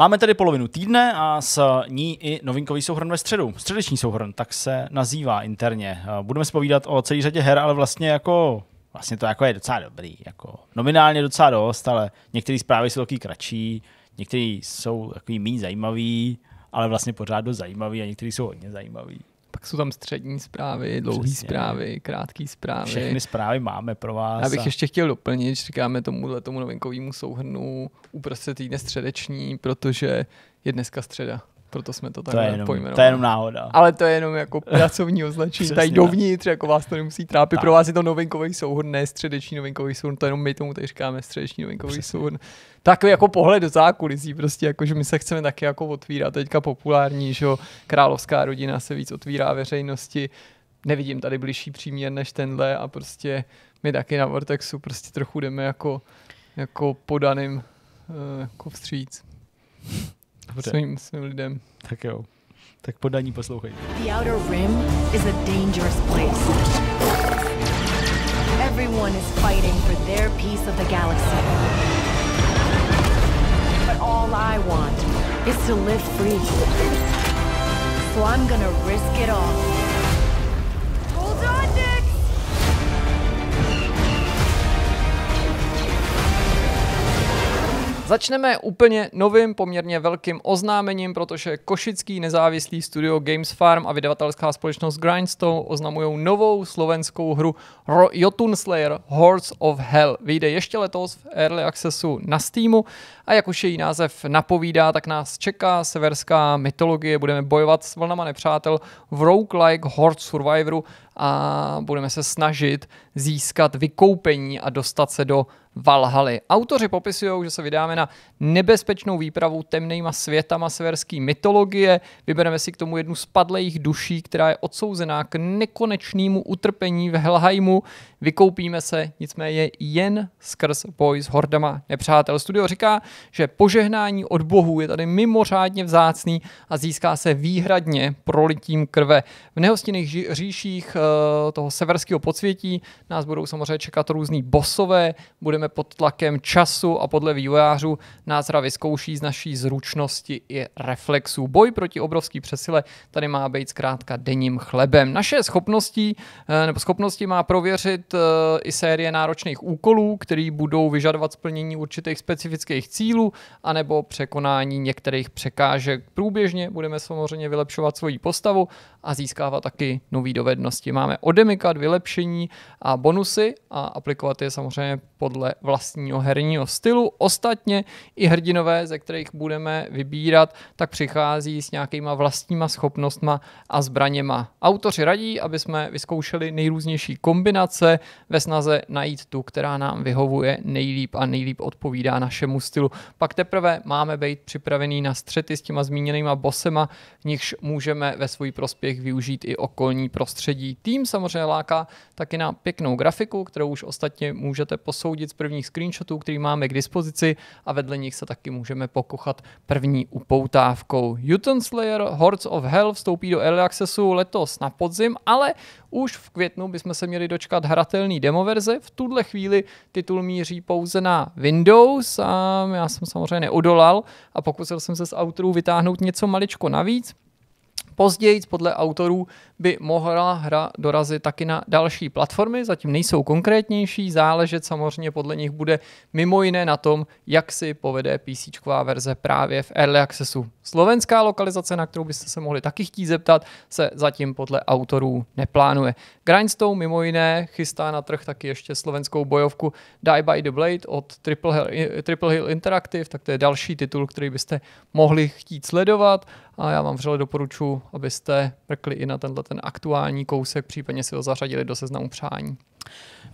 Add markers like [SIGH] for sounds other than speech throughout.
Máme tedy polovinu týdne a s ní i novinkový souhrn ve středu. Středeční souhrn, tak se nazývá interně. Budeme se povídat o celé řadě her, ale vlastně jako vlastně to jako je docela dobrý. Jako nominálně docela dost, ale některé zprávy jsou taky kratší, některé jsou takový méně zajímavý, ale vlastně pořád dost zajímavý a některé jsou hodně zajímavý pak jsou tam střední zprávy, dlouhé zprávy, krátké zprávy. Všechny zprávy máme pro vás. Já bych a... ještě chtěl doplnit, říkáme tomu tomu novinkovému souhrnu uprostřed týdne středeční, protože je dneska středa. Proto jsme to takhle to je pojmenovali. To je jenom náhoda. Ale to je jenom jako [LAUGHS] pracovní označení. tady dovnitř, jako vás to nemusí trápit. Tak. Pro vás je to novinkový souhrn, ne středeční novinkový souhrn. To jenom my tomu tady říkáme středeční novinkový Přesně. souhrn. Takový jako pohled do zákulisí, prostě jako, že my se chceme taky jako otvírat. Teďka populární, že jo, královská rodina se víc otvírá veřejnosti. Nevidím tady bližší příměr než tenhle a prostě my taky na Vortexu prostě trochu jdeme jako, jako podaným eh, jako vstříc. Svým, svým lidem. Tak jo. Tak podání poslouchej. The outer rim is a dangerous place. Everyone is fighting for their piece of the galaxy. But all I want is to live free. So I'm gonna risk it all. Začneme úplně novým, poměrně velkým oznámením, protože košický nezávislý studio Games Farm a vydavatelská společnost Grindstone oznamují novou slovenskou hru Jotun Slayer Hordes of Hell. Vyjde ještě letos v Early Accessu na Steamu a jak už její název napovídá, tak nás čeká severská mytologie. Budeme bojovat s vlnama nepřátel v roguelike Horde Survivoru a budeme se snažit získat vykoupení a dostat se do Valhaly. Autoři popisují, že se vydáme na nebezpečnou výpravu temnýma světama severské mytologie, vybereme si k tomu jednu z padlejích duší, která je odsouzená k nekonečnému utrpení v Helheimu, vykoupíme se nicméně jen skrz boj s hordama nepřátel. Studio říká, že požehnání od bohů je tady mimořádně vzácný a získá se výhradně prolitím krve. V nehostinných říších eh, Eh, toho severského podsvětí. Nás budou samozřejmě čekat různý bosové, budeme pod tlakem času a podle vývojářů nás hra vyzkouší z naší zručnosti i reflexů. Boj proti obrovský přesile tady má být zkrátka denním chlebem. Naše schopnosti eh, nebo schopnosti má prověřit eh, i série náročných úkolů, které budou vyžadovat splnění určitých specifických cílů anebo překonání některých překážek. Průběžně budeme samozřejmě vylepšovat svoji postavu a získává taky nové dovednosti. Máme odemykat vylepšení a bonusy a aplikovat je samozřejmě podle vlastního herního stylu. Ostatně i hrdinové, ze kterých budeme vybírat, tak přichází s nějakýma vlastníma schopnostma a zbraněma. Autoři radí, aby jsme vyzkoušeli nejrůznější kombinace ve snaze najít tu, která nám vyhovuje nejlíp a nejlíp odpovídá našemu stylu. Pak teprve máme být připravený na střety s těma zmíněnýma bosema, v nichž můžeme ve svůj prospěch využít i okolní prostředí. Tým samozřejmě láká taky na pěknou grafiku, kterou už ostatně můžete posoudit posoudit z prvních screenshotů, který máme k dispozici a vedle nich se taky můžeme pokochat první upoutávkou. Newton Slayer Hordes of Hell vstoupí do Early Accessu letos na podzim, ale už v květnu bychom se měli dočkat hratelný demo verze. V tuhle chvíli titul míří pouze na Windows a já jsem samozřejmě neodolal a pokusil jsem se z autorů vytáhnout něco maličko navíc. Později, podle autorů, by mohla hra dorazit taky na další platformy, zatím nejsou konkrétnější, záležet samozřejmě podle nich bude mimo jiné na tom, jak si povede PC verze právě v Early Accessu. Slovenská lokalizace, na kterou byste se mohli taky chtít zeptat, se zatím podle autorů neplánuje. Grindstone mimo jiné chystá na trh taky ještě slovenskou bojovku Die by the Blade od Triple Hill, Triple Hill Interactive, tak to je další titul, který byste mohli chtít sledovat. A já vám vřele doporučuji, abyste mrkli i na tenhle ten aktuální kousek, případně si ho zařadili do seznamu přání.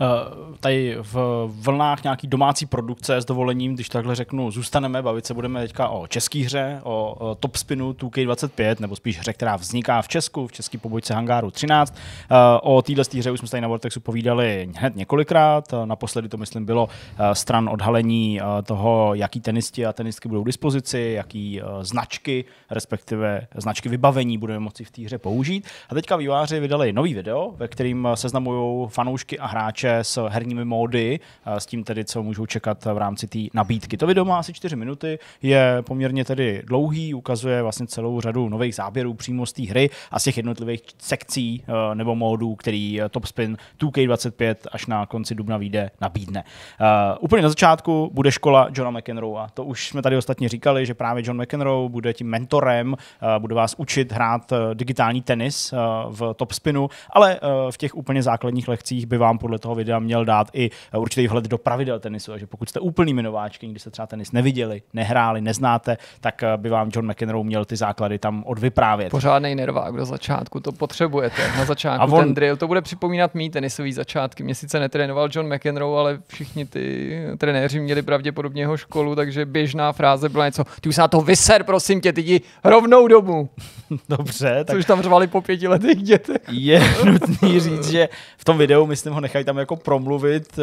Eh, tady v vlnách nějaký domácí produkce s dovolením, když takhle řeknu, zůstaneme, bavit se budeme teďka o české hře, o eh, Top Spinu 2K25, nebo spíš hře, která vzniká v Česku, v české pobočce Hangáru 13. Eh, o téhle hře už jsme tady na Vortexu povídali hned několikrát, naposledy to myslím bylo stran odhalení toho, jaký tenisti a tenistky budou k dispozici, jaký značky, respektive značky vybavení budeme moci v té hře použít. A teďka výváři vydali nový video, ve kterým seznamují fanoušky a hráče s herními módy, s tím tedy, co můžou čekat v rámci té nabídky. To video má asi 4 minuty, je poměrně tedy dlouhý, ukazuje vlastně celou řadu nových záběrů přímo z té hry a z těch jednotlivých sekcí eh, nebo módů, který eh, Topspin 2K25 až na konci dubna vyjde, nabídne. Eh, úplně na začátku bude škola Johna McEnroe. To už jsme tady ostatně říkali, že právě John McEnroe bude tím mentorem, bude vás učit hrát digitální tenis v Topspinu, ale v těch úplně základních lekcích by vám vám podle toho videa měl dát i eh, určitý vhled do pravidel tenisu. A že pokud jste úplnými nováčky, nikdy jste třeba tenis neviděli, nehráli, neznáte, tak eh, by vám John McEnroe měl ty základy tam odvyprávět. Pořádný nervák do začátku, to potřebujete. Na začátku a on... ten drill, to bude připomínat mý tenisový začátky. Mě sice netrénoval John McEnroe, ale všichni ty trenéři měli pravděpodobně jeho školu, takže běžná fráze byla něco, ty už se na to vyser, prosím tě, ty jdi rovnou domů. [LAUGHS] Dobře. Tak... Což tam řvali po pěti letech dětech. Je nutný říct, že v tom videu, myslím ho nechají tam jako promluvit. Eh,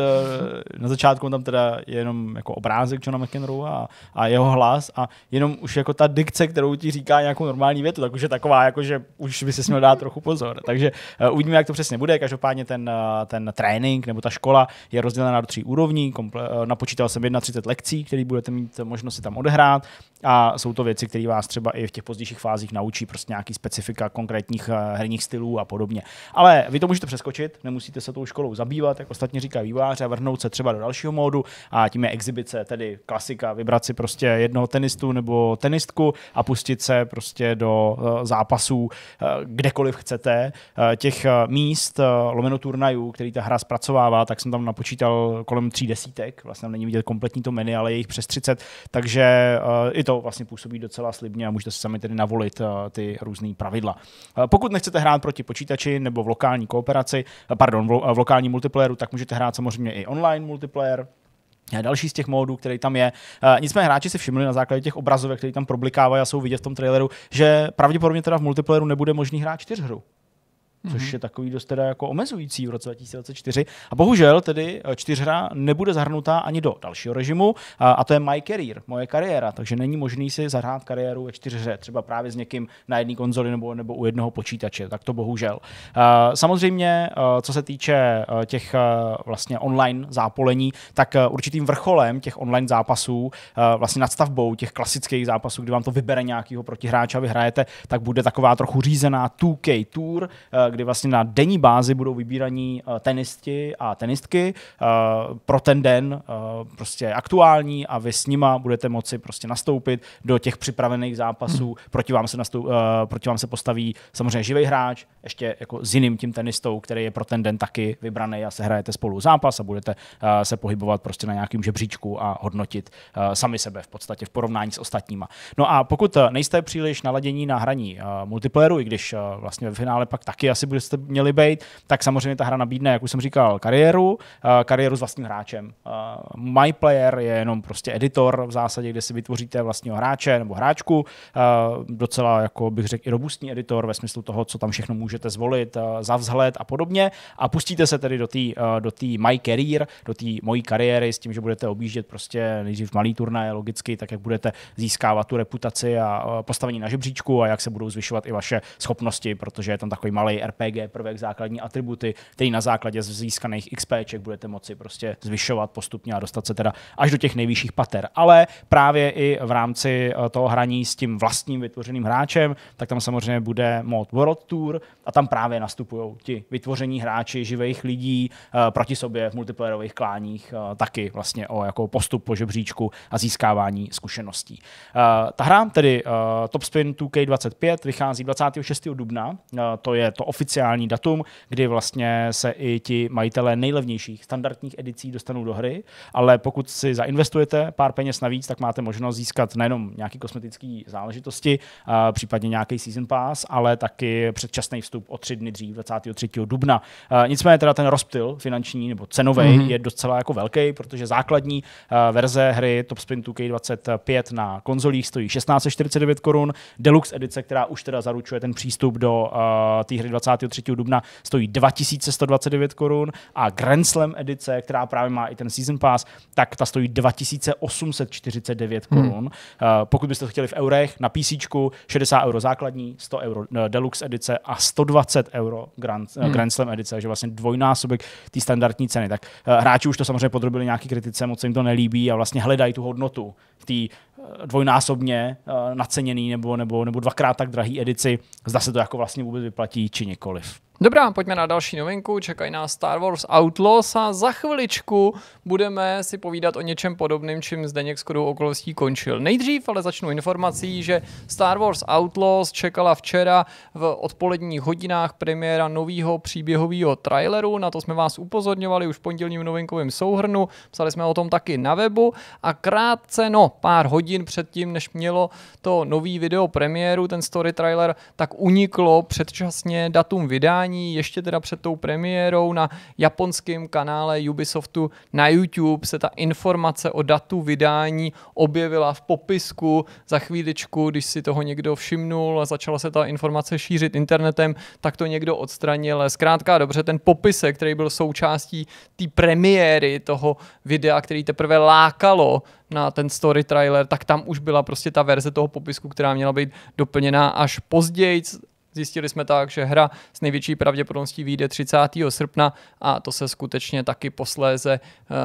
na začátku tam teda je jenom jako obrázek Johna McEnroe a, a jeho hlas a jenom už jako ta dikce, kterou ti říká nějakou normální větu, tak už je taková, jako že už by si směl dát trochu pozor. Takže eh, uvidíme, jak to přesně bude. Každopádně ten, eh, ten trénink nebo ta škola je rozdělena do tří úrovní. Komple- napočítal jsem 31 lekcí, které budete mít možnost si tam odehrát a jsou to věci, které vás třeba i v těch pozdějších fázích naučí prostě nějaký specifika konkrétních herních stylů a podobně. Ale vy to můžete přeskočit, nemusíte se tou školou kolou zabývat, jak ostatně říká vývář, a vrhnout se třeba do dalšího módu a tím je exibice, tedy klasika, vybrat si prostě jednoho tenistu nebo tenistku a pustit se prostě do eh, zápasů eh, kdekoliv chcete. Eh, těch míst lomeno turnajů, který ta hra zpracovává, tak jsem tam napočítal kolem tří desítek, vlastně není vidět kompletní to menu, ale je jich přes 30, takže i to vlastně působí docela slibně a můžete si sami tedy navolit ty různé pravidla. Pokud nechcete hrát proti počítači nebo v lokální kooperaci, pardon, v lokální lokální multiplayeru, tak můžete hrát samozřejmě i online multiplayer, další z těch módů, který tam je. E, nicméně hráči si všimli na základě těch obrazovek, které tam problikávají a jsou vidět v tom traileru, že pravděpodobně teda v multiplayeru nebude možný hrát čtyřhru což mm-hmm. je takový dost teda jako omezující v roce 2024. A bohužel tedy eh, čtyřhra nebude zahrnutá ani do dalšího režimu, a, a to je My Career, moje kariéra, takže není možný si zahrát kariéru ve čtyřhře, třeba právě s někým na jedné konzoli nebo, nebo u jednoho počítače, tak to bohužel. A, eh, samozřejmě, a, eh, co se týče a, těch a, vlastně online zápolení, tak a, určitým vrcholem těch online zápasů, a, vlastně nadstavbou těch klasických zápasů, kdy vám to vybere nějakého protihráče a vyhrajete, tak bude taková trochu řízená 2K Tour, a, kdy vlastně na denní bázi budou vybíraní eh, tenisti a tenistky eh, pro ten den eh, prostě aktuální a vy s nima budete moci prostě nastoupit do těch připravených zápasů. Hmm. Proti, vám se nastou, proti vám se postaví samozřejmě živý hráč, ještě jako s jiným tím tenistou, který je pro ten den taky vybraný a sehrajete spolu zápas a budete se pohybovat prostě na nějakým žebříčku a hodnotit sami sebe v podstatě v porovnání s ostatníma. No a pokud nejste příliš naladění na hraní multiplayeru, i když vlastně ve finále pak taky asi asi byste měli být, tak samozřejmě ta hra nabídne, jak už jsem říkal, kariéru, kariéru s vlastním hráčem. My Player je jenom prostě editor v zásadě, kde si vytvoříte vlastního hráče nebo hráčku, docela, jako bych řekl, i robustní editor ve smyslu toho, co tam všechno můžete zvolit za vzhled a podobně. A pustíte se tedy do té do tý My Career, do té mojí kariéry s tím, že budete objíždět prostě nejdřív malý turnaje, logicky, tak jak budete získávat tu reputaci a postavení na žebříčku a jak se budou zvyšovat i vaše schopnosti, protože je tam takový malý RPG prvek, základní atributy, který na základě získaných XPček budete moci prostě zvyšovat postupně a dostat se teda až do těch nejvyšších pater. Ale právě i v rámci eh, toho hraní s tím vlastním vytvořeným hráčem, tak tam samozřejmě bude mod World Tour a tam právě nastupují ti vytvoření hráči živých lidí eh, proti sobě v multiplayerových kláních eh, taky vlastně o jako postup po žebříčku a získávání zkušeností. Ta hra tedy Topspin 2K25 vychází 26. dubna, to je to oficiální oficiální datum, kdy vlastně se i ti majitelé nejlevnějších standardních edicí dostanou do hry, ale pokud si zainvestujete pár peněz navíc, tak máte možnost získat nejenom nějaké kosmetické záležitosti, případně nějaký season pass, ale taky předčasný vstup o tři dny dřív, 23. dubna. Nicméně teda ten rozptyl finanční nebo cenový mm-hmm. je docela jako velký, protože základní verze hry Top Spin 2K25 na konzolích stojí 1649 korun, deluxe edice, která už teda zaručuje ten přístup do té hry 20. 23. dubna stojí 2129 korun a Grand Slam edice, která právě má i ten Season Pass, tak ta stojí 2849 hmm. korun. Hmm. Pokud byste to chtěli v eurech, na PC 60 euro základní, 100 euro eh, deluxe edice a 120 euro Grand, eh, hmm. Grand Slam edice, takže vlastně dvojnásobek té standardní ceny. Tak hráči už to samozřejmě podrobili nějaký kritice, moc se jim to nelíbí a vlastně hledají tu hodnotu v té dvojnásobně eh, naceněný nebo, nebo, nebo dvakrát tak drahý edici, zda se to jako vlastně vůbec vyplatí či nikoliv. Dobrá, pojďme na další novinku. Čekají nás Star Wars Outlaws a za chviličku budeme si povídat o něčem podobným, čím Zdeněk shodou okolností končil. Nejdřív ale začnu informací, že Star Wars Outlaws čekala včera v odpoledních hodinách premiéra nového příběhového traileru. Na to jsme vás upozorňovali už v pondělním novinkovém souhrnu. Psali jsme o tom taky na webu a krátce, no pár hodin předtím, než mělo to nový video premiéru, ten story trailer, tak uniklo předčasně datum vydání vysílání ještě teda před tou premiérou na japonském kanále Ubisoftu na YouTube se ta informace o datu vydání objevila v popisku. Za chvíličku, když si toho někdo všimnul a začala se ta informace šířit internetem, tak to někdo odstranil. Zkrátka dobře, ten popisek, který byl součástí té premiéry toho videa, který teprve lákalo na ten story trailer, tak tam už byla prostě ta verze toho popisku, která měla být doplněná až později Zjistili jsme tak, že hra s největší pravděpodobností vyjde 30. srpna a to se skutečně taky posléze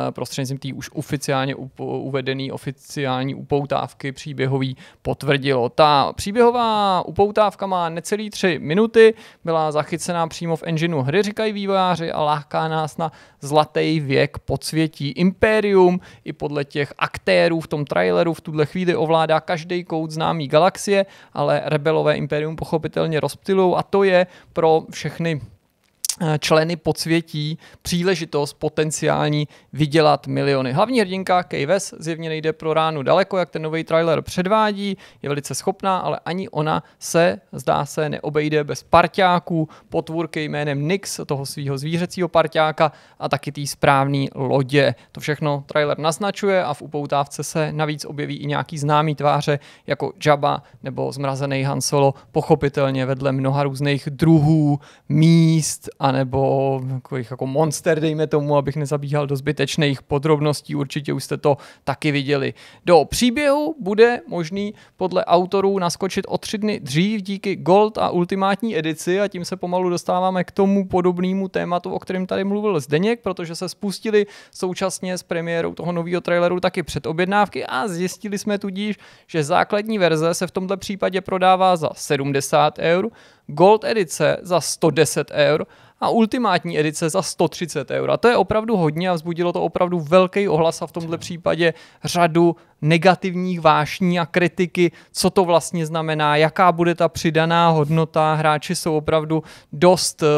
eh, prostřednictvím té už oficiálně uvedené oficiální upoutávky příběhový potvrdilo. Ta příběhová upoutávka má necelý tři minuty, byla zachycená přímo v engineu hry, říkají vývojáři, a láká nás na zlatý věk podsvětí Imperium. I podle těch aktérů v tom traileru v tuhle chvíli ovládá každý kout známý galaxie, ale rebelové Imperium pochopitelně roz rozptylujou a to je pro všechny Eh, členy podsvětí příležitost potenciální vydělat miliony. Hlavní hrdinka Kay West zjevně nejde pro ránu daleko, jak ten nový trailer předvádí, je velice schopná, ale ani ona se, zdá se, neobejde bez parťáků, potvůrky jménem Nix, toho svého zvířecího parťáka a taky tý správný lodě. To všechno trailer naznačuje a v upoutávce se navíc objeví i nějaký známý tváře jako Jabba nebo zmrazený Han Solo, pochopitelně vedle mnoha různých druhů, míst a anebo jako, jako monster, dejme tomu, abych nezabíhal do zbytečných podrobností, určitě už jste to taky viděli. Do příběhu bude možný podle autorů naskočit o tři dny dřív díky Gold a ultimátní edici a tím se pomalu dostáváme k tomu podobnému tématu, o kterém tady mluvil Zdeněk, protože se spustili současně s premiérou toho nového traileru taky před objednávky a zjistili jsme tudíž, že základní verze se v tomto případě prodává za 70 eur, Gold edice za 110 eur a ultimátní edice za 130 eur. A to je opravdu hodně a vzbudilo to opravdu velký ohlas a v tomhle případě řadu negativních vášní a kritiky, co to vlastně znamená, jaká bude ta přidaná hodnota. Hráči jsou opravdu dost uh,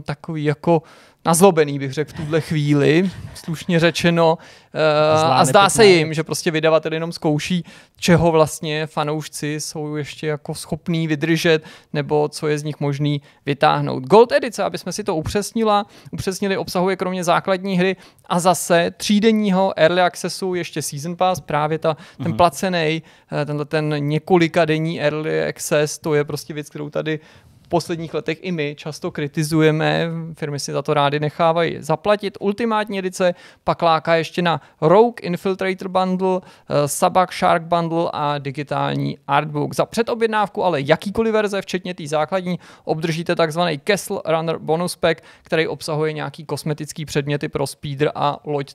takový jako uh, nazlobený, bych řekl, v tuhle chvíli, slušně řečeno. Eh, a zdá se jim, že prostě vydavatel jenom zkouší, čeho vlastně fanoušci jsou ještě jako schopní vydržet, nebo co je z nich možný vytáhnout. Gold edice, aby jsme si to upřesnila, upřesnili, obsahuje kromě základní hry a zase třídenního early accessu ještě season pass, právě ta, ten mhm. placený, eh, tenhle ten několika denní early access, to je prostě věc, kterou tady posledních letech i my často kritizujeme, firmy si za to rády nechávají zaplatit. Ultimátní edice pak láká ještě na Rogue Infiltrator Bundle, eh, Sabak Shark Bundle a digitální artbook. Za předobjednávku ale jakýkoliv verze, včetně té základní, obdržíte takzvaný Castle Runner Bonus Pack, který obsahuje nějaký kosmetický předměty pro Speeder a loď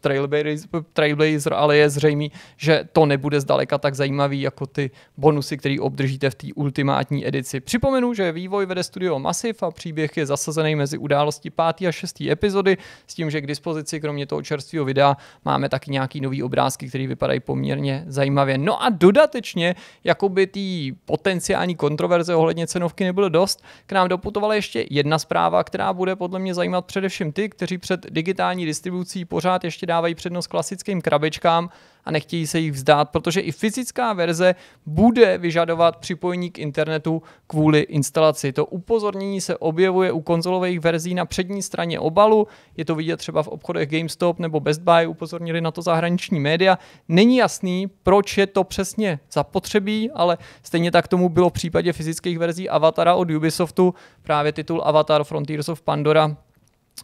Trailblazer, ale je zřejmý, že to nebude zdaleka tak zajímavý jako ty bonusy, které obdržíte v té ultimátní edici. Připomenu, že vývoj vede ve studio Masiv a příběh je zasazený mezi události 5. a 6. epizody s tím, že k dispozici kromě toho čerstvého videa máme taky nějaký nový obrázky, které vypadají poměrně zajímavě. No a dodatečně, jako by té potenciální kontroverze ohledně cenovky nebylo dost, k nám doputovala ještě jedna zpráva, která bude podle mě zajímat především ty, kteří před digitální distribucí pořád ještě dávají přednost klasickým krabičkám a nechtějí se jich vzdát, protože i fyzická verze bude vyžadovat připojení k internetu kvůli instalaci. To upozornění se objevuje u konzolových verzí na přední straně obalu. Je to vidět třeba v obchodech GameStop nebo Best Buy, upozornili na to zahraniční média. Není jasný, proč je to přesně zapotřebí, ale stejně tak tomu bylo v případě fyzických verzí Avatara od Ubisoftu. Právě titul Avatar Frontiers of Pandora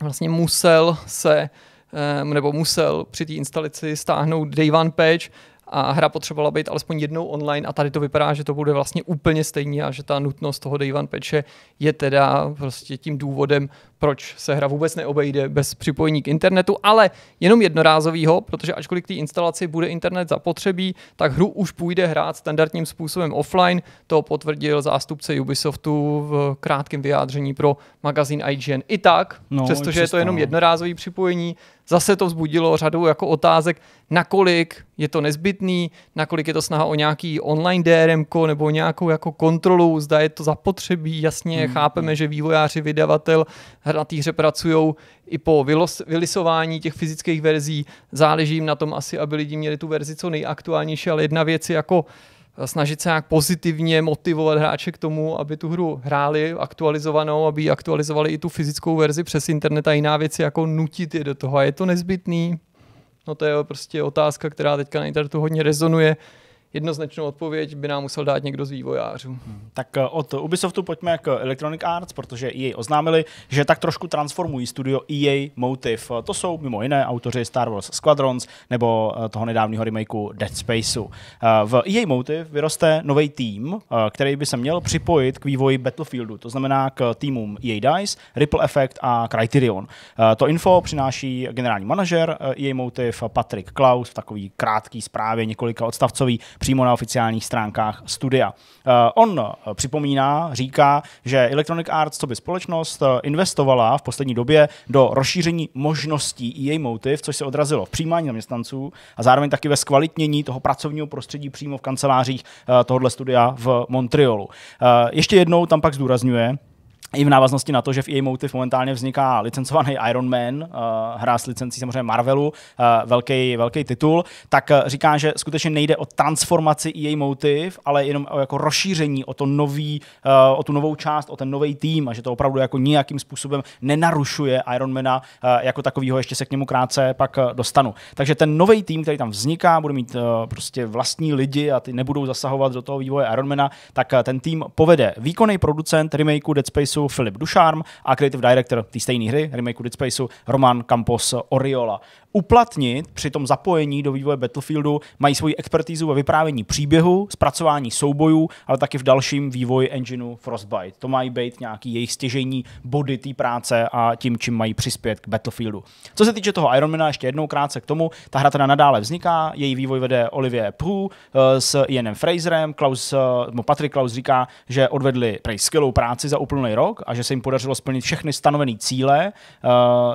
vlastně musel se eh, nebo musel při té instalaci stáhnout Day One Patch, a hra potřebovala být alespoň jednou online a tady to vypadá, že to bude vlastně úplně stejný a že ta nutnost toho Day One Patche je teda prostě tím důvodem, proč se hra vůbec neobejde bez připojení k internetu, ale jenom jednorázovýho, protože ačkoliv k té instalaci bude internet zapotřebí, tak hru už půjde hrát standardním způsobem offline, to potvrdil zástupce Ubisoftu v krátkém vyjádření pro magazín IGN. I tak, no, přestože je to jenom no. jednorázový připojení, Zase to vzbudilo řadu jako otázek, nakolik je to nezbytný, nakolik je to snaha o nějaký online DRM nebo nějakou jako kontrolu, zda je to zapotřebí. Jasně hmm. chápeme, hmm. že vývojáři, vydavatel na té hře pracují i po vylos, vylisování těch fyzických verzí. Záleží jim na tom asi, aby lidi měli tu verzi co nejaktuálnější, ale jedna věc je jako snažit se nějak pozitivně motivovat hráče k tomu, aby tu hru hráli aktualizovanou, aby aktualizovali i tu fyzickou verzi přes internet a jiná věci, jako nutit je do toho. A je to nezbytný? No to je prostě otázka, která teďka na internetu hodně rezonuje jednoznačnou odpověď by nám musel dát někdo z vývojářů. Hmm. Tak eh, od Ubisoftu pojďme k Electronic Arts, protože EA oznámili, že tak trošku transformují studio EA Motive. Eh, to jsou mimo jiné autoři Star Wars Squadrons nebo eh, toho nedávného remakeu Dead Spaceu. V EA Motive vyroste nový tým, který by se měl připojit k vývoji Battlefieldu, to znamená k týmům EA DICE, Ripple Effect a Criterion. To info přináší generální manažer EA e Motive Patrick Klaus v takový krátký zprávě, několika odstavcový přímo na oficiálních stránkách studia. Eh, on eh, připomíná, říká, že Electronic Arts, co by společnost, eh, investovala v poslední době do rozšíření možností EA Motive, což se odrazilo v přijímání zaměstnanců a zároveň taky ve zkvalitnění toho pracovního prostředí přímo v kancelářích tohohle studia v Montrealu. Ještě jednou tam pak zdůrazňuje, i v návaznosti na to, že v EA Motive momentálně vzniká licencovaný Iron Man, uh, hra s licencí samozřejmě Marvelu, uh, velký, velký titul, tak uh, říká, že skutečně nejde o transformaci EA Motive, ale jenom o jako rozšíření, o, to nový, uh, o tu novou část, o ten nový tým a že to opravdu jako nějakým způsobem nenarušuje Ironmana uh, jako takového, ještě se k němu krátce pak uh, dostanu. Takže ten nový tým, který tam vzniká, bude mít uh, prostě vlastní lidi a ty nebudou zasahovat do toho vývoje Ironmana, tak uh, ten tým povede výkonný producent remakeu Dead Spaceu Spaceu Filip Dušarm a creative director té stejné hry, remakeu Dead Spaceu, Roman Campos Oriola uplatnit při tom zapojení do vývoje Battlefieldu, mají svoji expertízu ve vyprávění příběhu, zpracování soubojů, ale taky v dalším vývoji engineu Frostbite. To mají být nějaký jejich stěžení body té práce a tím, čím mají přispět k Battlefieldu. Co se týče toho Ironmana, ještě jednou krátce k tomu, ta hra teda nadále vzniká, její vývoj vede Olivier Pru eh, s Ianem Fraserem, Klaus, no Patrick Klaus říká, že odvedli prej skvělou práci za úplný rok a že se jim podařilo splnit všechny stanovené cíle, eh,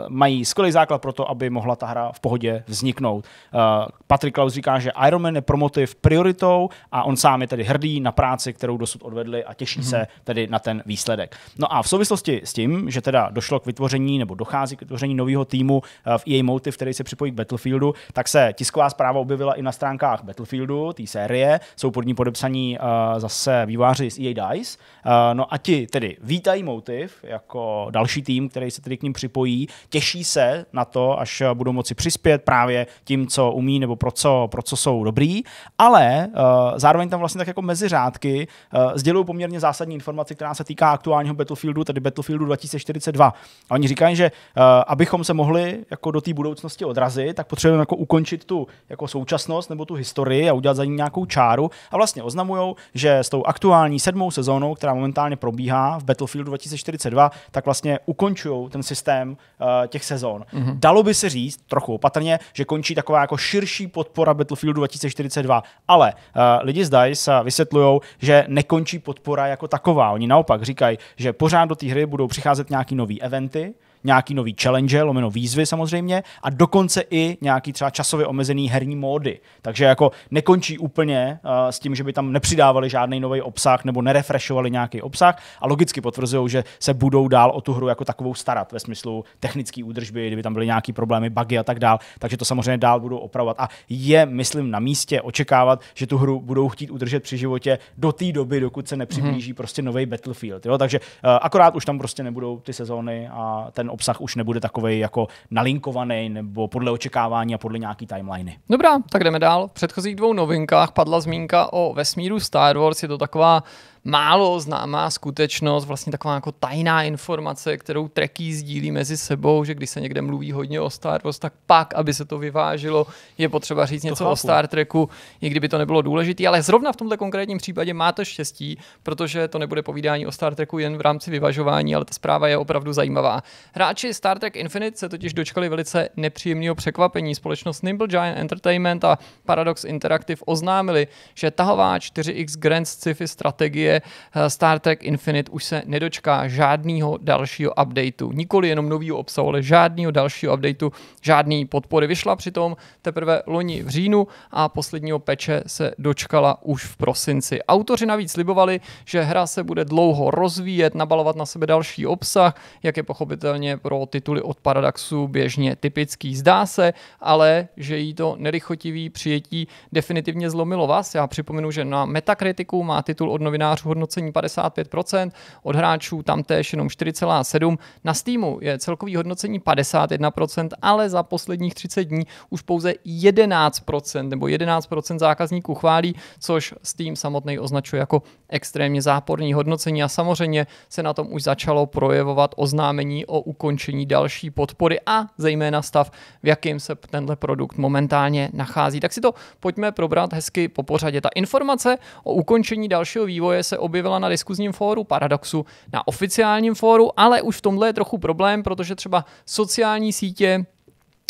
mají skvělý základ pro to, aby mohla ta hra v pohodě vzniknout. Eh, Patrick Klaus říká, že Ironman je promotiv prioritou a on sám je tedy hrdý na práci, kterou dosud odvedli a těší mm-hmm. se tedy na ten výsledek. No a v souvislosti s tím, že teda došlo k vytvoření nebo dochází k vytvoření nového týmu eh, v EA Motive, který se připojí k Battlefieldu, tak se tisková zpráva objevila i na stránkách Battlefieldu, té série. Jsou pod ní podepsaní uh, zase výváři z EA DICE. Uh, no a ti tedy vítají Motive jako další tým, který se tedy k ním připojí. Těší se na to, až budou moci si přispět právě tím, co umí nebo pro co, pro co jsou dobrý, ale uh, zároveň tam vlastně tak jako mezi řádky uh, eh, sdělují poměrně zásadní informaci, která se týká aktuálního Battlefieldu, tedy Battlefieldu 2042. A oni říkají, že uh, abychom se mohli jako do té budoucnosti odrazit, tak potřebujeme jako ukončit tu jako současnost nebo tu historii a udělat za ní nějakou čáru a vlastně oznamují, že s tou aktuální sedmou sezónou, která momentálně probíhá v Battlefieldu 2042, tak vlastně ukončují ten systém uh, těch sezón. Mm-hmm. Dalo by se říct, trochu trochu opatrně, že končí taková jako širší podpora Battlefieldu 2042. Ale uh, lidi z DICE vysvětlují, že nekončí podpora jako taková. Oni naopak říkají, že pořád do té hry budou přicházet nějaký nový eventy, nějaký nový challenge, lomeno výzvy samozřejmě, a dokonce i nějaký třeba časově omezený herní módy. Takže jako nekončí úplně uh, s tím, že by tam nepřidávali žádný nový obsah nebo nerefreshovali nějaký obsah a logicky potvrzují, že se budou dál o tu hru jako takovou starat ve smyslu technické údržby, kdyby tam byly nějaké problémy, bugy a tak dál. Takže to samozřejmě dál budou opravovat. A je, myslím, na místě očekávat, že tu hru budou chtít udržet při životě do té doby, dokud se nepřiblíží hmm. prostě nový Battlefield. Jo? Takže uh, akorát už tam prostě nebudou ty sezóny a ten obsah už nebude takový jako nalinkovaný nebo podle očekávání a podle nějaký timeliny. Dobrá, tak jdeme dál. V předchozích dvou novinkách padla zmínka o vesmíru Star Wars. Je to taková málo známá skutečnost, vlastně taková jako tajná informace, kterou treky sdílí mezi sebou, že když se někde mluví hodně o Star Wars, tak pak, aby se to vyvážilo, je potřeba říct to něco chápu. o Star Treku, i kdyby to nebylo důležité, ale zrovna v tomto konkrétním případě má to štěstí, protože to nebude povídání o Star Treku jen v rámci vyvažování, ale ta zpráva je opravdu zajímavá. Hráči Star Trek Infinite se totiž dočkali velice nepříjemného překvapení. Společnost Nimble Giant Entertainment a Paradox Interactive oznámili, že tahová 4X Grand Sci-Fi strategie Eh, Star Trek Infinite už se nedočká žádného dalšího updateu. Nikoli jenom nový obsahu, ale žádného dalšího updateu, žádný podpory. Vyšla přitom teprve loni v říjnu a posledního peče se dočkala už v prosinci. Autoři navíc slibovali, že hra se bude dlouho rozvíjet, nabalovat na sebe další obsah, jak je pochopitelně pro tituly od Paradoxu běžně typický. Zdá se, ale že jí to nerychotivý přijetí definitivně zlomilo vás. Já připomenu, že na Metakritiku má titul od novinářů hodnocení 55%, od hráčů tam též jenom 4,7%. Na Steamu je celkový hodnocení 51%, ale za posledních 30 dní už pouze 11% nebo 11% zákazníků chválí, což Steam samotný označuje jako extrémně záporný hodnocení a samozřejmě se na tom už začalo projevovat oznámení o ukončení další podpory a zejména stav, v jakém se tenhle produkt momentálně nachází. Tak si to pojďme probrat hezky po pořadě. Ta informace o ukončení dalšího vývoje se se objevila na diskuzním fóru Paradoxu, na oficiálním fóru, ale už v tomhle je trochu problém, protože třeba sociální sítě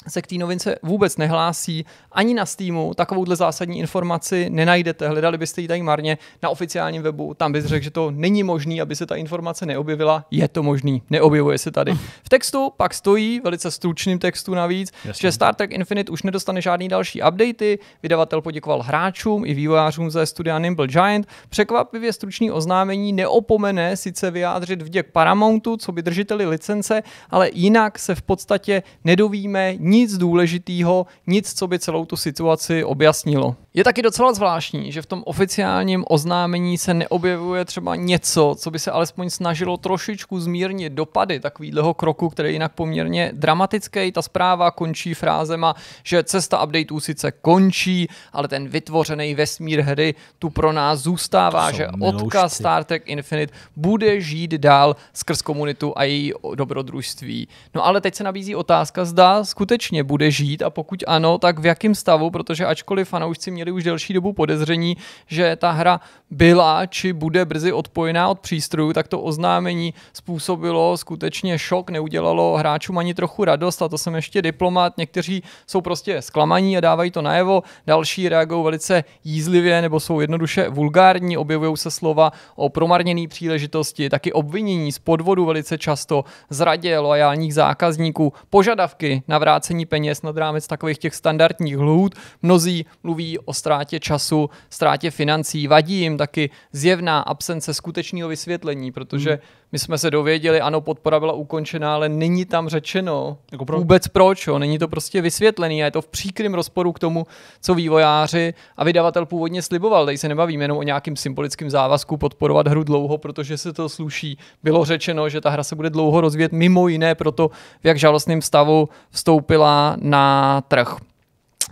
se k té novince vůbec nehlásí. Ani na Steamu takovouhle zásadní informaci nenajdete. Hledali byste ji tady marně na oficiálním webu. Tam bys řekl, že to není možný, aby se ta informace neobjevila. Je to možný, neobjevuje se tady. V textu pak stojí, velice stručným textu navíc, Jasně. že Star Trek Infinite už nedostane žádný další updaty. Vydavatel poděkoval hráčům i vývojářům ze studia Nimble Giant. Překvapivě stručný oznámení neopomene sice vyjádřit vděk Paramountu, co by držiteli licence, ale jinak se v podstatě nedovíme nic důležitého, nic, co by celou tu situaci objasnilo. Je taky docela zvláštní, že v tom oficiálním oznámení se neobjevuje třeba něco, co by se alespoň snažilo trošičku zmírnit dopady takového kroku, který je jinak poměrně dramatický. Ta zpráva končí frázema, že cesta updateů sice končí, ale ten vytvořený vesmír hry tu pro nás zůstává, že miloušci. odkaz Star Trek Infinite bude žít dál skrz komunitu a její dobrodružství. No ale teď se nabízí otázka, zda skutečně bude žít a pokud ano, tak v jakém stavu, protože ačkoliv fanoušci měli měli už delší dobu podezření, že ta hra byla či bude brzy odpojená od přístrojů, tak to oznámení způsobilo skutečně šok, neudělalo hráčům ani trochu radost a to jsem ještě diplomat. Někteří jsou prostě zklamaní a dávají to najevo, další reagují velice jízlivě nebo jsou jednoduše vulgární, objevují se slova o promarněné příležitosti, taky obvinění z podvodu velice často, zradě loajálních zákazníků, požadavky na vrácení peněz nad rámec takových těch standardních lhůt. Mnozí mluví o ztrátě času, ztrátě financí. Vadí jim taky zjevná absence skutečného vysvětlení, protože hmm. my jsme se dověděli, ano, podpora byla ukončena, ale není tam řečeno jako pro... vůbec proč. Jo. Není to prostě vysvětlený a je to v příkrym rozporu k tomu, co vývojáři a vydavatel původně sliboval. Tady se nebavíme jenom o nějakým symbolickém závazku podporovat hru dlouho, protože se to sluší. Bylo řečeno, že ta hra se bude dlouho rozvíjet, mimo jiné proto, v jak žalostném stavu vstoupila na trh.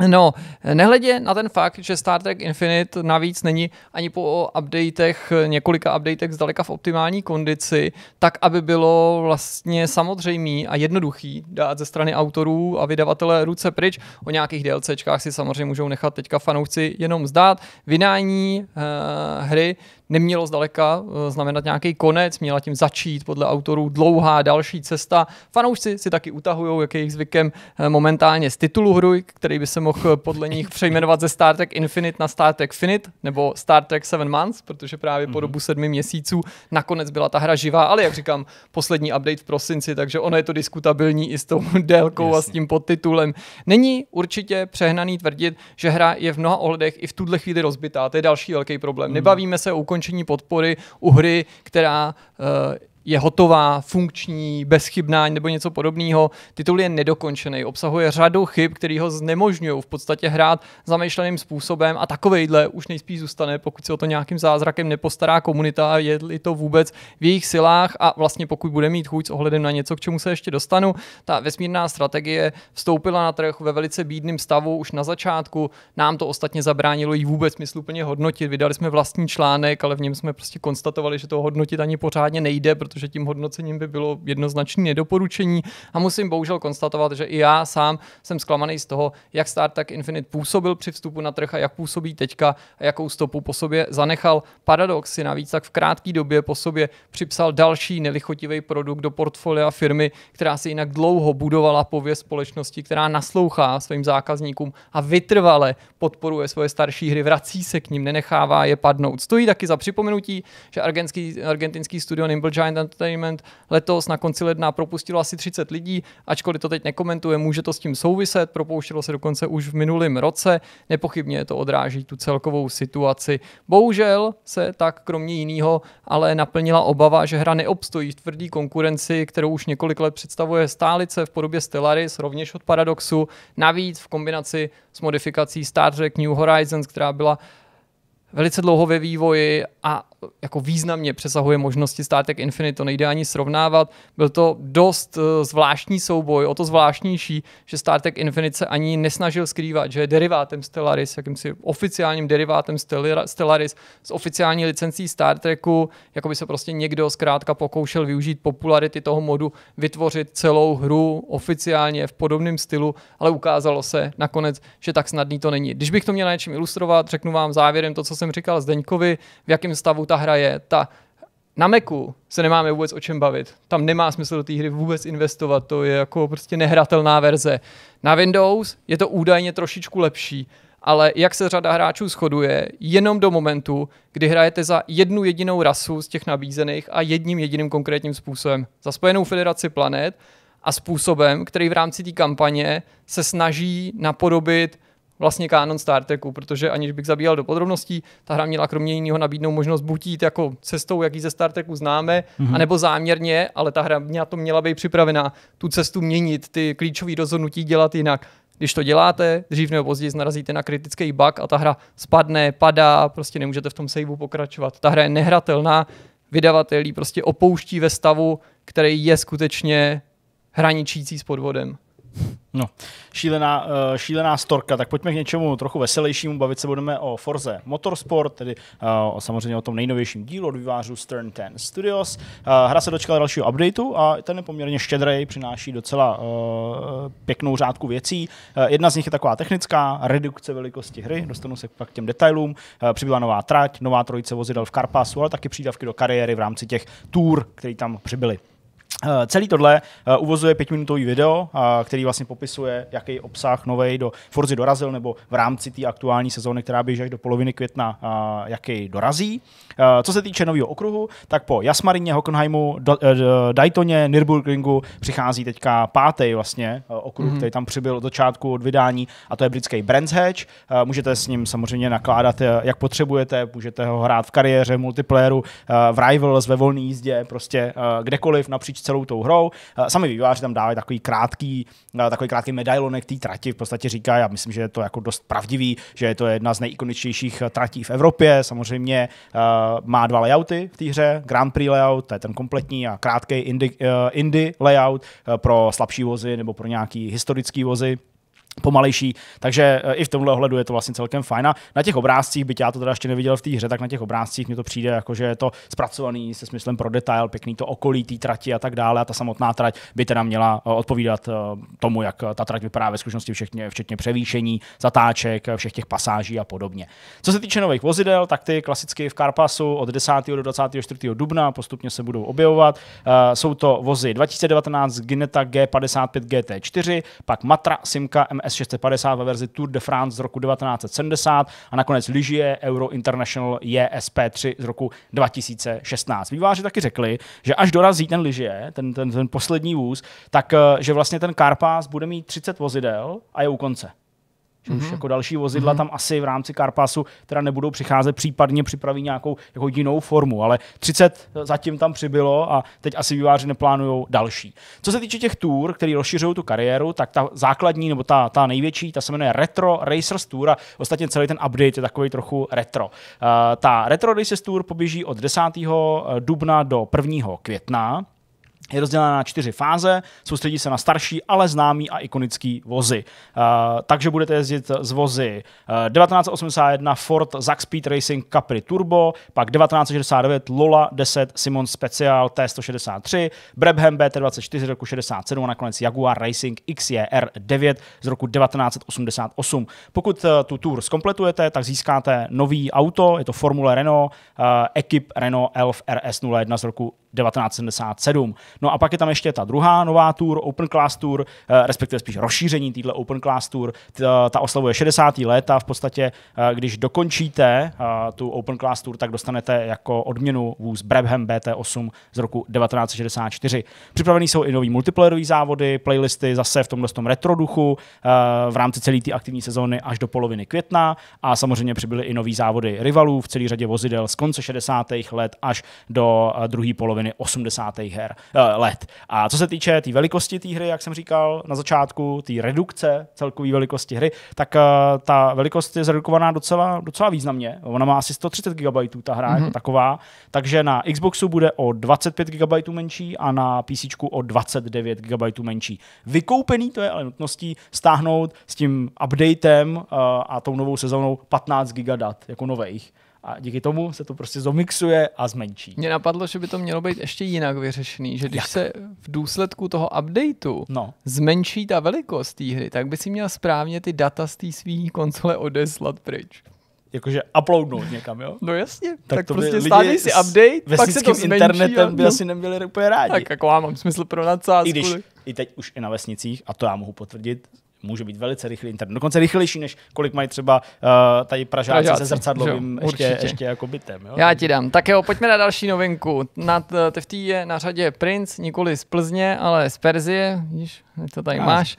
No, nehledě na ten fakt, že Star Trek Infinite navíc není ani po updatech, několika updatech zdaleka v optimální kondici, tak aby bylo vlastně samozřejmý a jednoduchý dát ze strany autorů a vydavatele ruce pryč. O nějakých DLCčkách si samozřejmě můžou nechat teďka fanoušci jenom zdát. Vydání uh, hry nemělo zdaleka eh, znamenat nějaký konec, měla tím začít podle autorů dlouhá další cesta. Fanoušci si taky utahují, jak je jejich zvykem eh, momentálně z titulu hru, který by se mohl eh, podle nich [LAUGHS] přejmenovat ze Star Trek Infinite na Star Trek Finite nebo Star Trek Seven Months, protože právě po mhm. dobu sedmi měsíců nakonec byla ta hra živá, ale jak říkám, poslední update v prosinci, takže ono je to diskutabilní i s tou [LAUGHS] délkou Jasně. a s tím podtitulem. Není určitě přehnaný tvrdit, že hra je v mnoha ohledech i v tuhle chvíli rozbitá. To je další velký problém. Mhm. Nebavíme se o ukončení podpory u hry, která eh, je hotová, funkční, bezchybná nebo něco podobného. Titul je nedokončený, obsahuje řadu chyb, které ho znemožňují v podstatě hrát zamýšleným způsobem a takovejhle už nejspíš zůstane, pokud se o to nějakým zázrakem nepostará komunita, je to vůbec v jejich silách a vlastně pokud bude mít chuť s ohledem na něco, k čemu se ještě dostanu, ta vesmírná strategie vstoupila na trh ve velice bídném stavu už na začátku. Nám to ostatně zabránilo jí vůbec smysluplně hodnotit. Vydali jsme vlastní článek, ale v něm jsme prostě konstatovali, že to hodnotit ani pořádně nejde, protože tím hodnocením by bylo jednoznačné nedoporučení. A musím bohužel konstatovat, že i já sám jsem zklamaný z toho, jak Star Trek Infinite působil při vstupu na trh a jak působí teďka a jakou stopu po sobě zanechal. Paradox si navíc tak v krátké době po sobě připsal další nelichotivý produkt do portfolia firmy, která si jinak dlouho budovala pověst společnosti, která naslouchá svým zákazníkům a vytrvale podporuje svoje starší hry, vrací se k ním, nenechává je padnout. Stojí taky za připomenutí, že argentinský, argentinský studio Nimble Giant Entertainment letos na konci ledna propustilo asi 30 lidí, ačkoliv to teď nekomentuje, může to s tím souviset, propouštělo se dokonce už v minulém roce, nepochybně to odráží tu celkovou situaci. Bohužel se tak kromě jiného ale naplnila obava, že hra neobstojí v tvrdý konkurenci, kterou už několik let představuje stálice v podobě Stellaris, rovněž od Paradoxu, navíc v kombinaci s modifikací Star Trek New Horizons, která byla velice dlouho ve vývoji a jako významně přesahuje možnosti státek Infinity, to nejde ani srovnávat. Byl to dost eh, zvláštní souboj, o to zvláštnější, že státek Infinity se ani nesnažil skrývat, že je derivátem Stellaris, jakýmsi oficiálním derivátem Stellaris s oficiální licencí Star Treku, jako by se prostě někdo zkrátka pokoušel využít popularity toho modu, vytvořit celou hru oficiálně v podobném stylu, ale ukázalo se nakonec, že tak snadný to není. Když bych to měl něčím ilustrovat, řeknu vám závěrem to, co jsem říkal Zdeňkovi, v jakém stavu ta hra je, ta na Macu se nemáme vůbec o čem bavit. Tam nemá smysl do té hry vůbec investovat, to je jako prostě nehratelná verze. Na Windows je to údajně trošičku lepší, ale jak se řada hráčů shoduje, jenom do momentu, kdy hrajete za jednu jedinou rasu z těch nabízených a jedním jediným konkrétním způsobem. Za Spojenou federaci planet a způsobem, který v rámci té kampaně se snaží napodobit vlastně kanon Star Treku, protože aniž bych zabíjal do podrobností, ta hra měla kromě jiného nabídnout možnost buď jít jako cestou, jaký ze Star Treku známe, mm-hmm. anebo záměrně, ale ta hra měla to měla být připravená, tu cestu měnit, ty klíčové rozhodnutí dělat jinak. Když to děláte, dřív nebo později narazíte na kritický bug a ta hra spadne, padá, prostě nemůžete v tom saveu pokračovat. Ta hra je nehratelná, vydavatelí prostě opouští ve stavu, který je skutečně hraničící s podvodem. No, šílená, eh, šílená storka, tak pojďme k něčemu trochu veselějšímu, bavit se budeme o Forze Motorsport, tedy uh, samozřejmě o tom nejnovějším dílu od vývářů Stern Ten Studios. Uh, hra se dočkala dalšího updateu a ten je poměrně štědrý, přináší docela uh, pěknou řádku věcí. Uh, jedna z nich je taková technická, redukce velikosti hry, dostanu se pak k těm detailům. Uh, přibyla nová trať, nová trojice vozidel v Karpasu, ale taky přídavky do kariéry v rámci těch tour, které tam přibyly. Eh, celý tohle eh, uvozuje pětiminutový video, eh, který vlastně popisuje, jaký obsah novej do Forzy dorazil, nebo v rámci té aktuální sezóny, která běží až do poloviny května, jaký dorazí. Co se týče nového okruhu, tak po Jasmarině, Hockenheimu, Daytoně, Nürburgringu přichází teďka pátý vlastně okruh, mm-hmm. který tam přibyl od začátku od vydání, a to je britský Brands Hatch. Můžete s ním samozřejmě nakládat, jak potřebujete, můžete ho hrát v kariéře, multiplayeru, v Rivals, ve volné jízdě, prostě kdekoliv napříč celou tou hrou. Eh, sami vývojáři tam dávají takový krátký, eh, takový krátký medailonek té trati, v podstatě říká, já myslím, že je to jako dost pravdivý, že je to jedna z nejikoničtějších eh, tratí v Evropě, samozřejmě má dva layouty v té hře, Grand Prix layout, to je ten kompletní a krátký indie, indie layout pro slabší vozy nebo pro nějaký historický vozy pomalejší, takže eh, i v tomhle ohledu je to vlastně celkem fajn. A na těch obrázcích, byť já to teda ještě neviděl v té hře, tak na těch obrázcích mi to přijde jako, že je to zpracovaný se smyslem pro detail, pěkný to okolí té trati a tak dále a ta samotná trať by teda měla eh, odpovídat eh, tomu, jak ta trať vypadá ve skutečnosti, všechně, včetně převýšení, zatáček, všech těch pasáží a podobně. Co se týče nových vozidel, tak ty klasicky v Karpasu od 10. do 24. dubna postupně se budou objevovat. Jsou to vozy 2019 Gineta G55 GT4, pak Matra Simka M s650 ve verzi Tour de France z roku 1970 a nakonec lyžie Euro International JSP3 e z roku 2016. Výváři taky řekli, že až dorazí ten lyžie, ten, ten, ten poslední vůz, tak eh, že vlastně ten Carpass bude mít 30 vozidel a je u konce. Že mm-hmm. už mhm. jako další vozidla mm-hmm. tam asi v rámci Karpasu teda nebudou přicházet, případně připraví nějakou jako jinou formu, ale 30 zatím tam přibylo a teď asi výváři neplánují další. Co se týče těch tour, které rozšiřují tu kariéru, tak ta základní nebo ta, ta největší, ta se jmenuje Retro Racers Tour a ostatně celý ten update je takový trochu retro. Uh, ta Retro Racers Tour poběží od 10. dubna do 1. května je rozdělena na čtyři fáze, soustředí se na starší, ale známý a ikonický vozy. Uh, takže budete jezdit z vozy uh, eh, 1981 Ford Zack Speed Racing Capri Turbo, pak 1969 Lola 10 Simon Special T163, Brebham BT24 z roku 67 a nakonec Jaguar Racing XJR 9 z roku 1988. Pokud uh, tu tour skompletujete, tak získáte nový auto, je to Formule Renault, uh, Equip Renault Elf RS01 z roku 1977. No a pak je tam ještě ta druhá nová tour, Open Class Tour, eh, respektive spíš rozšíření této Open Class Tour. Ta oslavuje 60. léta. V podstatě, eh, když dokončíte eh, tu Open Class Tour, tak dostanete jako odměnu vůz Brebhem BT8 z roku 1964. Připravený jsou i nový multiplayerové závody, playlisty zase v tomhle tom retro duchu v rámci celé té aktivní sezóny až do poloviny května a samozřejmě přibyly i nový závody rivalů v celé řadě vozidel z konce 60. let až do druhé poloviny poloviny 80. Her, eh, let. A co se týče té tý velikosti té hry, jak jsem říkal na začátku, té redukce celkové velikosti hry, tak eh, ta velikost je zredukovaná docela, docela významně. Ona má asi 130 GB, ta hra mm-hmm. jako mhm. taková, takže na Xboxu bude o 25 GB menší a na PC o 29 GB menší. Vykoupený to je ale nutností stáhnout s tím updatem eh, a tou novou sezónou 15 GB dat jako nových a díky tomu se to prostě zomixuje a zmenší. Mně napadlo, že by to mělo být ještě jinak vyřešený, že když Jak? se v důsledku toho updateu no. zmenší ta velikost té hry, tak by si měl správně ty data z té svý konzole odeslat pryč. Jakože uploadnout někam, jo? No jasně, tak, tak to prostě stáhni si update, pak se to zmenší. internetem by no. asi neměli úplně rádi. Tak jako já mám smysl pro nadsázku. I když i teď už i na vesnicích, a to já mohu potvrdit, může být velice rychlý internet. Dokonce rychlejší, než kolik mají třeba uh, tady Pražáci, Pražáci se zrcadlovým jo, ještě, ještě jako bytem. Jo? Já ti dám. Tak jo, pojďme na další novinku. Na TFT je na řadě Prince, nikoli z Plzně, ale z Perzie. Víš, to tady Já. máš.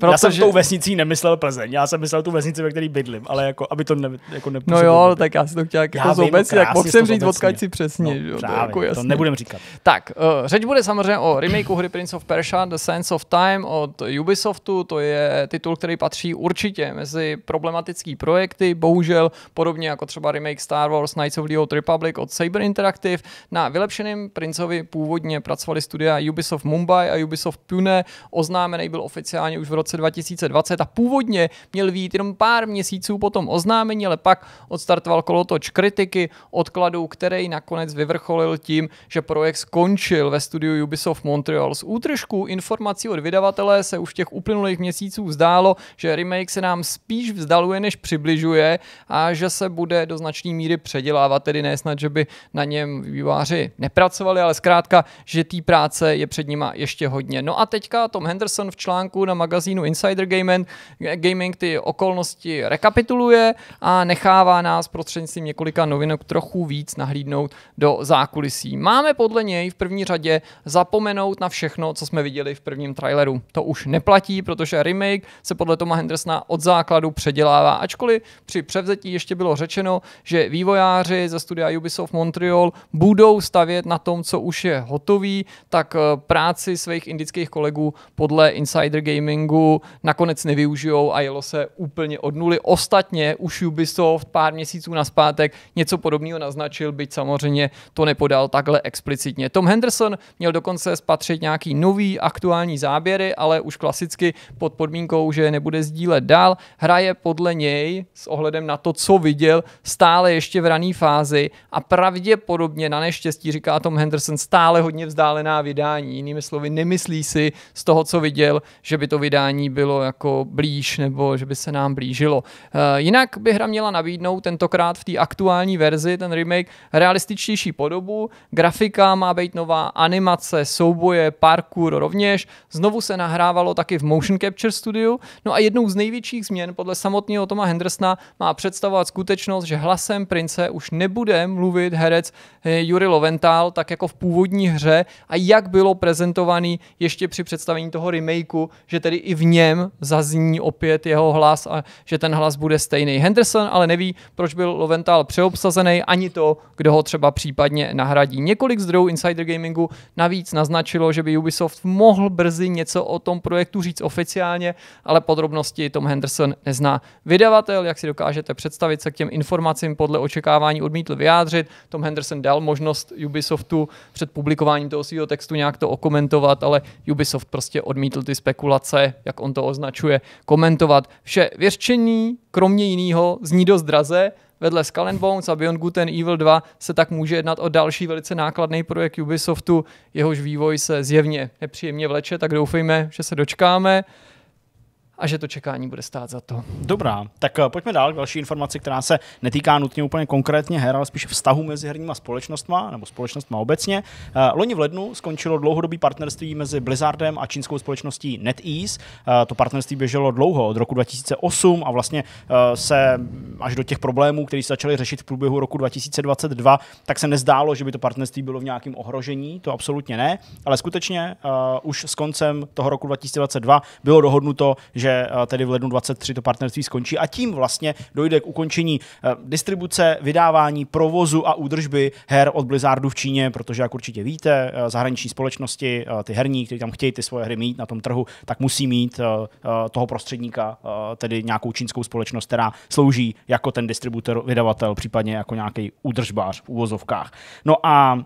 Protože... Já jsem tou vesnicí nemyslel Plzeň, já jsem myslel tu vesnici, ve které bydlím, ale jako, aby to ne, jako No jo, ale tak já si to chtěl jako já zobecně, tak mohl jsem říct, odkud si přesně. No, jo, právě, to, jako to nebudem říkat. Tak, uh, řeč bude samozřejmě o remakeu hry Prince of Persia The Sense of Time od Ubisoftu, to je titul, který patří určitě mezi problematický projekty, bohužel podobně jako třeba remake Star Wars Knights of the Old Republic od Saber Interactive. Na vylepšeném Princeovi původně pracovali studia Ubisoft Mumbai a Ubisoft Pune, oznámený byl oficiálně už v roce roce 2020 a původně měl výjít jenom pár měsíců po tom oznámení, ale pak odstartoval kolotoč kritiky odkladu, který nakonec vyvrcholil tím, že projekt skončil ve studiu Ubisoft Montreal. Z útržků informací od vydavatele se už v těch uplynulých měsíců zdálo, že remake se nám spíš vzdaluje, než přibližuje a že se bude do značné míry předělávat, tedy nesnad, že by na něm výváři nepracovali, ale zkrátka, že té práce je před nima ještě hodně. No a teďka Tom Henderson v článku na magazín magazínu Insider Gaming, Gaming ty okolnosti rekapituluje a nechává nás prostřednictvím několika novinek trochu víc nahlídnout do zákulisí. Máme podle něj v první řadě zapomenout na všechno, co jsme viděli v prvním traileru. To už neplatí, protože remake se podle Toma Hendersona od základu předělává, ačkoliv při převzetí ještě bylo řečeno, že vývojáři ze studia Ubisoft Montreal budou stavět na tom, co už je hotový, tak eh, práci svých indických kolegů podle Insider Gamingu nakonec nevyužijou a jelo se úplně od nuly. Ostatně už Ubisoft pár měsíců naspátek něco podobného naznačil, byť samozřejmě to nepodal takhle explicitně. Tom Henderson měl dokonce spatřit nějaký nový aktuální záběry, ale už klasicky pod podmínkou, že nebude sdílet dál. Hra je podle něj s ohledem na to, co viděl, stále ještě v rané fázi a pravděpodobně na neštěstí, říká Tom Henderson, stále hodně vzdálená vydání. Jinými slovy, nemyslí si z toho, co viděl, že by to vydání setkání bylo jako blíž nebo že by se nám blížilo. Eh, jinak by hra měla nabídnout tentokrát v té aktuální verzi, ten remake, realističtější podobu, grafika má být nová, animace, souboje, parkour rovněž, znovu se nahrávalo taky v Motion Capture Studio, no a jednou z největších změn podle samotného Toma Hendersona má představovat skutečnost, že hlasem prince už nebude mluvit herec eh, Juri Lovental, tak jako v původní hře a jak bylo prezentovaný ještě při představení toho remakeu, že tedy i v v něm zazní opět jeho hlas a že ten hlas bude stejný. Henderson ale neví, proč byl Loventál přeobsazený, ani to, kdo ho třeba případně nahradí. Několik zdrojů Insider Gamingu navíc naznačilo, že by Ubisoft mohl brzy něco o tom projektu říct oficiálně, ale podrobnosti Tom Henderson nezná. Vydavatel, jak si dokážete představit, se k těm informacím podle očekávání odmítl vyjádřit. Tom Henderson dal možnost Ubisoftu před publikováním toho svého textu nějak to okomentovat, ale Ubisoft prostě odmítl ty spekulace jak on to označuje, komentovat. Vše věřčení, kromě jiného, zní dost draze, Vedle Skull and Bones a Beyond Good and Evil 2 se tak může jednat o další velice nákladný projekt Ubisoftu, jehož vývoj se zjevně nepříjemně vleče, tak doufejme, že se dočkáme a že to čekání bude stát za to. Dobrá, tak eh, pojďme dál k další informaci, která se netýká nutně úplně konkrétně her, ale spíš vztahu mezi herníma společnostma nebo společnostma obecně. Eh, loni v lednu skončilo dlouhodobý partnerství mezi Blizzardem a čínskou společností NetEase. Eh, to partnerství běželo dlouho, od roku 2008 a vlastně se až do těch problémů, které se začaly řešit v průběhu roku 2022, tak se nezdálo, že by to partnerství bylo v nějakém ohrožení, to absolutně ne, ale skutečně už s koncem toho roku 2022 bylo dohodnuto, že Eh, tedy v lednu 23 to partnerství skončí a tím vlastně dojde k ukončení eh, distribuce, vydávání, provozu a údržby her od Blizzardu v Číně, protože jak určitě víte, eh, zahraniční společnosti, ty herní, kteří tam chtějí ty svoje hry mít na tom trhu, tak musí mít toho prostředníka, tedy nějakou čínskou společnost, která slouží jako ten distributor, vydavatel, případně jako nějaký údržbář v úvozovkách. No a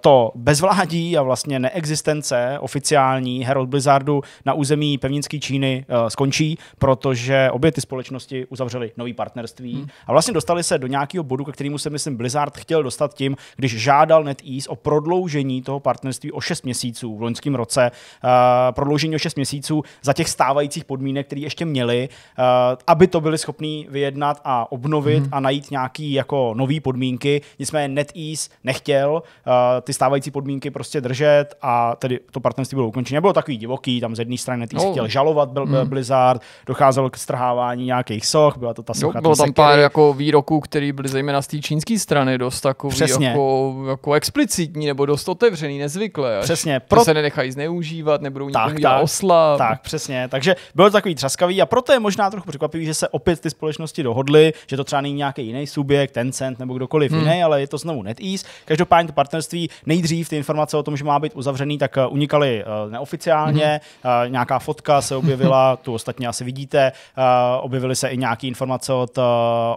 to bezvládí a vlastně neexistence oficiální her od Blizzardu na území pevninské Číny skončí, protože obě ty společnosti uzavřely nový partnerství hmm. a vlastně dostali se do nějakého bodu, ke kterému se, myslím, Blizzard chtěl dostat tím, když žádal NetEase o prodloužení toho partnerství o 6 měsíců v loňském roce, uh, prodloužení o 6 měsíců za těch stávajících podmínek, které ještě měli, uh, eh, aby to byli schopni vyjednat a obnovit hmm. a najít nějaký jako nový podmínky. Nicméně NetEase nechtěl uh, ty stávající podmínky prostě držet a tedy to partnerství bylo ukončené. Bylo takový divoký, tam z jedné strany NetEase no. chtěl žalovat byl, byl, Blizzard, docházelo k strhávání nějakých soch, byla to ta socha. Jo, bylo tam pár jako výroků, které byly zejména z té čínské strany dost takový Přesně. jako, jako explicitní nebo dost otevřený, nezvykle. Až. Přesně. Pro... se nenechají zneužívat, nebudou tak, tak, oslav. Tak, přesně. Takže bylo to takový třaskavý a proto je možná trochu překvapivý, že se opět ty společnosti dohodly, že to třeba není nějaký jiný subjekt, Tencent nebo kdokoliv hmm. jiný, ale je to znovu NetEase. Každopádně to partnerství nejdřív ty informace o tom, že má být uzavřený, tak eh, unikaly eh, neoficiálně. Hmm. Eh, nějaká fotka se objevila [LAUGHS] tu Ostatně asi vidíte, eh, objevily se i nějaké informace od, eh,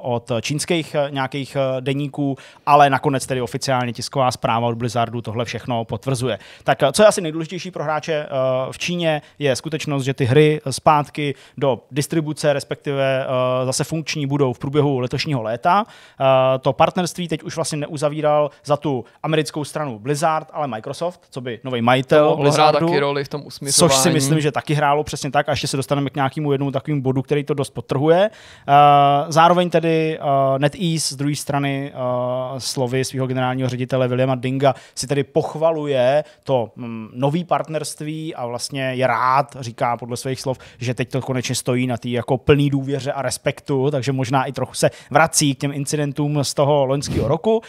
od čínských eh, nějakých deníků, ale nakonec tedy oficiálně tisková zpráva od Blizzardu tohle všechno potvrzuje. Tak co je asi nejdůležitější pro hráče v Číně, je skutečnost, že ty hry zpátky do distribuce, respektive zase funkční budou v průběhu letošního léta. To partnerství teď už vlastně neuzavíral za tu americkou stranu Blizzard, ale Microsoft, co by nový majitel to Blizzardu, taky roli v tom usmyslování. což si myslím, že taky hrálo přesně tak, a ještě se dostaneme dostaneme k nějakému jednomu takovému bodu, který to dost potrhuje. Eh, zároveň tedy eh, NetEase z druhé strany eh, slovy svého generálního ředitele Williama Dinga si tedy pochvaluje to mm, nový partnerství a vlastně je rád, říká podle svých slov, že teď to konečně stojí na té jako plný důvěře a respektu, takže možná i trochu se vrací k těm incidentům z toho loňského roku.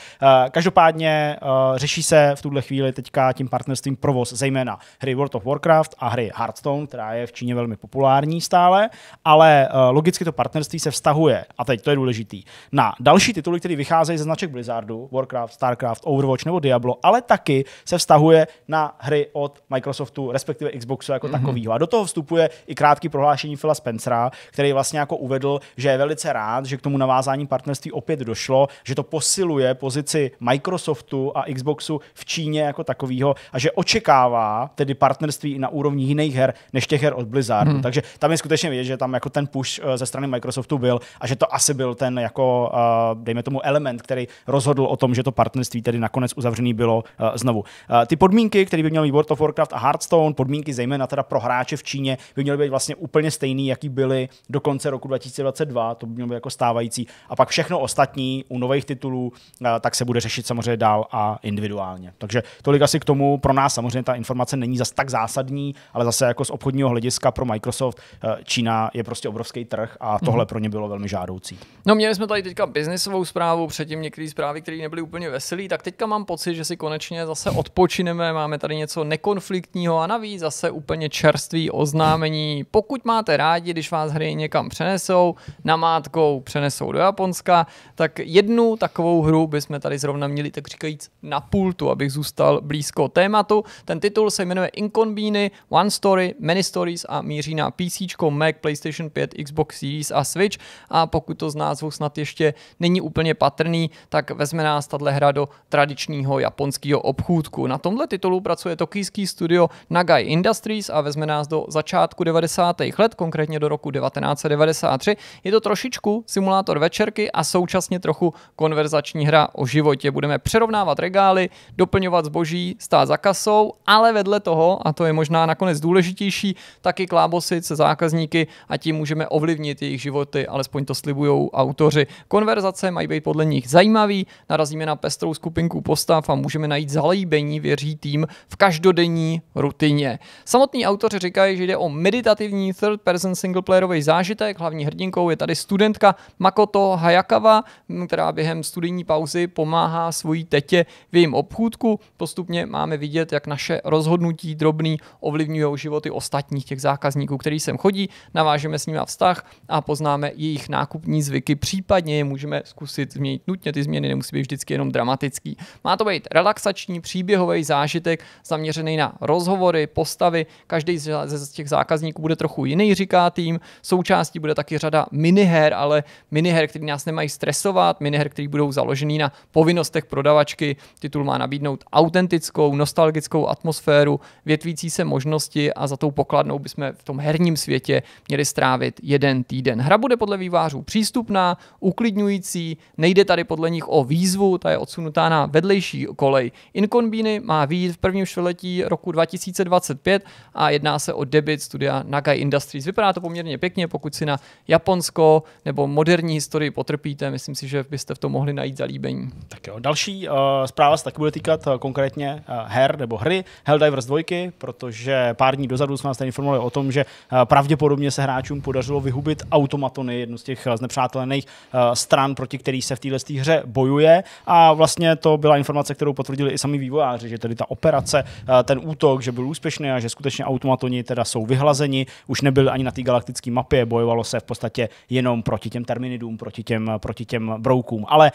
Každopádně řeší se v tuhle chvíli teďka tím partnerstvím provoz zejména hry World of Warcraft a hry Hearthstone, která je v Číně velmi populární solární stále, ale eh, logicky to partnerství se vztahuje, a teď to je důležitý, na další tituly, které vycházejí ze značek Blizzardu, Warcraft, Starcraft, Overwatch nebo Diablo, ale taky se vztahuje na hry od Microsoftu, respektive Xboxu jako mm-hmm. takového. A do toho vstupuje i krátký prohlášení Phila Spencera, který vlastně jako uvedl, že je velice rád, že k tomu navázání partnerství opět došlo, že to posiluje pozici Microsoftu a Xboxu v Číně jako takového a že očekává tedy partnerství i na úrovni jiných her než těch her od Blizzardu. Hmm. Takže tam je skutečně vidět, že tam jako ten push eh, ze strany Microsoftu byl a že to asi byl ten jako, eh, dejme tomu, element, který rozhodl o tom, že to partnerství tedy nakonec uzavřený bylo eh, znovu. Ty podmínky, které by měl mít World of Warcraft a Hearthstone, podmínky zejména teda pro hráče v Číně, by měly být vlastně úplně stejný, jaký byly do konce roku 2022, to by mělo být jako stávající. A pak všechno ostatní u nových titulů, tak se bude řešit samozřejmě dál a individuálně. Takže tolik asi k tomu. Pro nás samozřejmě ta informace není zas tak zásadní, ale zase jako z obchodního hlediska pro Microsoft Eh, Čína je prostě obrovský trh a tohle mhm. pro ně bylo velmi žádoucí. No měli jsme tady teďka biznisovou zprávu, předtím některé zprávy, které nebyly úplně veselé. tak teďka mám pocit, že si konečně zase odpočineme, máme tady něco nekonfliktního a navíc zase úplně čerstvý oznámení. Pokud máte rádi, když vás hry někam přenesou, na mátkou přenesou do Japonska, tak jednu takovou hru bychom tady zrovna měli, tak říkajíc, na pultu, abych zůstal blízko tématu. Ten titul se jmenuje Inkonbíny, One Story, Many Stories a míří na PC PC, Mac, PlayStation 5, Xbox Series a Switch a pokud to z názvu snad ještě není úplně patrný, tak vezme nás tahle hra do tradičního japonského obchůdku. Na tomhle titulu pracuje tokijský studio Nagai Industries a vezme nás do začátku 90. let, konkrétně do roku 1993. Je to trošičku simulátor večerky a současně trochu konverzační hra o životě. Budeme přerovnávat regály, doplňovat zboží, stát za kasou, ale vedle toho, a to je možná nakonec důležitější, taky klábosit se zákazníky a tím můžeme ovlivnit jejich životy, alespoň to slibují autoři. Konverzace mají být podle nich zajímavý, narazíme na pestrou skupinku postav a můžeme najít zalíbení, věří tým, v každodenní rutině. Samotní autoři říkají, že jde o meditativní third person singleplayerový zážitek. Hlavní hrdinkou je tady studentka Makoto Hayakawa, která během studijní pauzy pomáhá svojí tetě v jejím obchůdku. Postupně máme vidět, jak naše rozhodnutí drobný ovlivňují životy ostatních těch zákazníků, který který sem chodí, navážeme s nimi vztah a poznáme jejich nákupní zvyky, případně je můžeme zkusit změnit. Nutně ty změny nemusí být vždycky jenom dramatický. Má to být relaxační, příběhový zážitek zaměřený na rozhovory, postavy. Každý z těch zákazníků bude trochu jiný, říká tým. Součástí bude taky řada miniher, ale miniher, který nás nemají stresovat, miniher, který budou založený na povinnostech prodavačky. Titul má nabídnout autentickou, nostalgickou atmosféru, větvící se možnosti a za tou pokladnou bychom v tom herní moderním světě měli strávit jeden týden. Hra bude podle vývářů přístupná, uklidňující, nejde tady podle nich o výzvu, ta je odsunutá na vedlejší kolej. Inkonbíny má výjít v prvním čtvrtletí roku 2025 a jedná se o debit studia Nagai Industries. Vypadá to poměrně pěkně, pokud si na Japonsko nebo moderní historii potrpíte, myslím si, že byste v tom mohli najít zalíbení. Tak jo, další uh, zpráva se taky bude týkat uh, konkrétně uh, her nebo hry Helldivers 2, protože pár dní dozadu jsme nás tady informovali o tom, že Eh, pravděpodobně se hráčům podařilo vyhubit automatony, jednu z těch eh, znepřátelených eh, stran, proti který se v téhle hře bojuje. A vlastně to byla informace, kterou potvrdili i sami vývojáři, že tedy ta operace, ten útok, že byl úspěšný a že skutečně automatoni teda jsou vyhlazeni, už nebyl ani na té galaktické mapě, bojovalo se v podstatě jenom proti těm terminidům, proti těm, proti těm broukům. Ale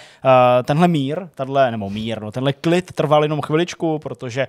tenhle mír, tenhle, nebo mír, no, tenhle klid trval jenom chviličku, protože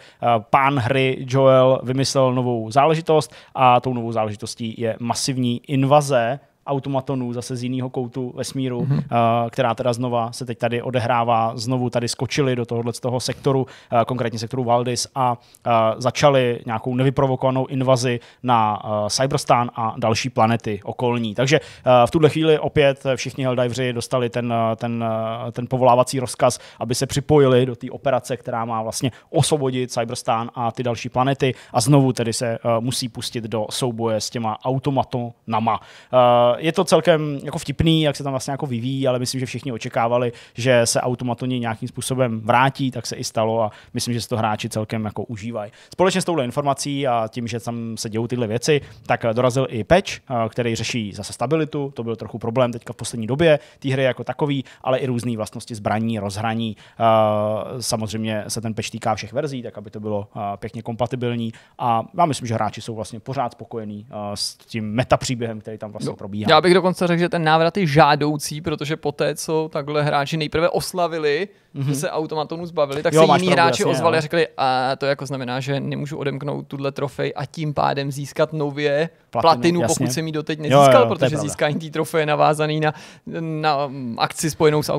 pán hry Joel vymyslel novou záležitost a tou novou záležitost příležitostí je masivní invaze automatonů zase z jiného koutu vesmíru, mm-hmm. Uh, eh, která teda znova se teď tady odehrává, znovu tady skočili do tohohle toho sektoru, uh, konkrétně sektoru Valdis a uh, začali nějakou nevyprovokovanou invazi na Cyberstan a další planety okolní. Takže v tuhle chvíli opět všichni Helldiveri dostali ten, ten, ten povolávací rozkaz, aby se připojili do té operace, která má vlastně osvobodit Cyberstan a ty další planety a znovu tedy se musí pustit do souboje s těma automatonama. Uh, je to celkem jako vtipný, jak se tam vlastně jako vyvíjí, ale myslím, že všichni očekávali, že se automatoni nějakým způsobem vrátí, tak se i stalo a myslím, že se to hráči celkem jako užívají. Společně s touhle informací a tím, že tam se dějou tyhle věci, tak dorazil i patch, eh, který řeší zase stabilitu, to byl trochu problém teďka v poslední době té hry jako takový, ale i různé vlastnosti zbraní, rozhraní. Eh, samozřejmě se ten patch týká všech verzí, tak aby to bylo eh, pěkně kompatibilní a já myslím, že hráči jsou vlastně pořád spokojení s tím metapříběhem, který tam vlastně no. probíhá probíhá. Já bych dokonce řekl, že ten návrat je žádoucí, protože poté, co takhle hráči nejprve oslavili mm-hmm. se automatonu zbavili, tak jo, se jiní hráči jasně, ozvali a no. řekli, a to jako znamená, že nemůžu odemknout tuhle trofej a tím pádem získat nově platinu, platinu pokud jsem ji doteď nezískal, jo, jo, protože získání té trofeje je navázaný na, na mm, akci spojenou s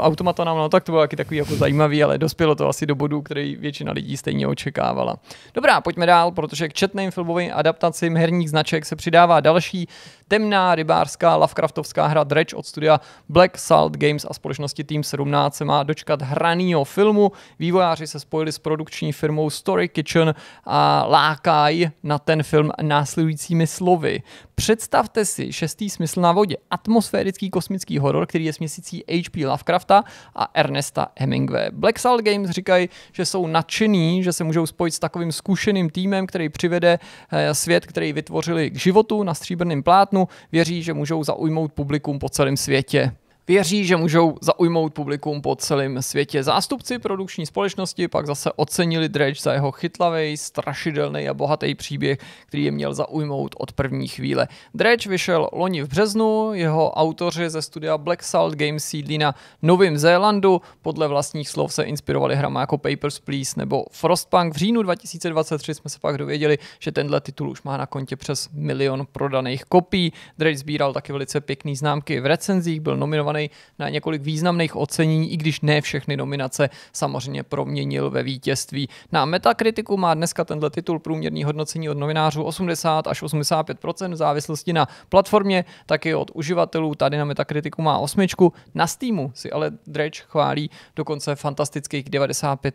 automatonem, no tak to bylo taky takový jako zajímavý, ale dospělo to asi do bodu, který většina lidí stejně očekávala. Dobrá, pojďme dál, protože k četným filmovým adaptacím herních značek se přidává další temná rybářská Lovecraftovská hra Dredge od studia Black Salt Games a společnosti Team 17 se má dočkat dočkat hraného filmu. Vývojáři se spojili s produkční firmou Story Kitchen a lákají na ten film následujícími slovy. Představte si šestý smysl na vodě, atmosférický kosmický horor, který je směsící H.P. Lovecrafta a Ernesta Hemingway. Black Salt Games říkají, že jsou nadšený, že se můžou spojit s takovým zkušeným týmem, který přivede eh, svět, který vytvořili k životu na stříbrném plátnu. Věří, že můžou zaujmout publikum po celém světě. Věří, že můžou zaujmout publikum po celém světě. Zástupci produkční společnosti pak zase ocenili Dredge za jeho chytlavý, strašidelný a bohatý příběh, který je měl zaujmout od první chvíle. Dredge vyšel loni v březnu, jeho autoři ze studia Black Salt Games sídlí na Novém Zélandu, podle vlastních slov se inspirovali hrama jako Papers, Please nebo Frostpunk. V říjnu 2023 jsme se pak dověděli, že tenhle titul už má na kontě přes milion prodaných kopií. Dredge sbíral taky velice pěkný známky v recenzích, byl nominovaný nominovaný na několik významných ocenění, i když ne všechny nominace samozřejmě proměnil ve vítězství. Na Metakritiku má dneska tenhle titul průměrný hodnocení od novinářů 80 až 85 v závislosti na platformě, taky od uživatelů. Tady na Metakritiku má osmičku. Na Steamu si ale Dredge chválí dokonce fantastických 95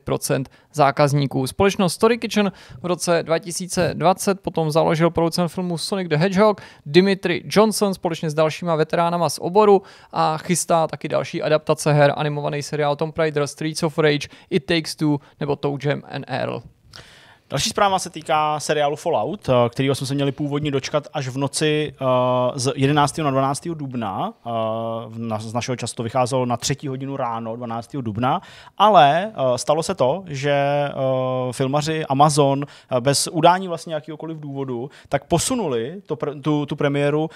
zákazníků. Společnost Story Kitchen v roce 2020 potom založil producent filmu Sonic the Hedgehog Dimitri Johnson společně s dalšíma veteránama z oboru a chystá taky další adaptace her, animovaný seriál Tomb Raider, Streets of Rage, It Takes Two nebo Toe Jam and Earl. Další zpráva se týká seriálu Fallout, eh, který jsme se měli původně dočkat až v noci eh, z 11. na 12. dubna. Eh, z našeho času to vycházelo na 3. hodinu ráno 12. dubna, ale stalo se to, že filmaři Amazon bez udání vlastně jakýkoliv důvodu, tak posunuli to, tu, tu premiéru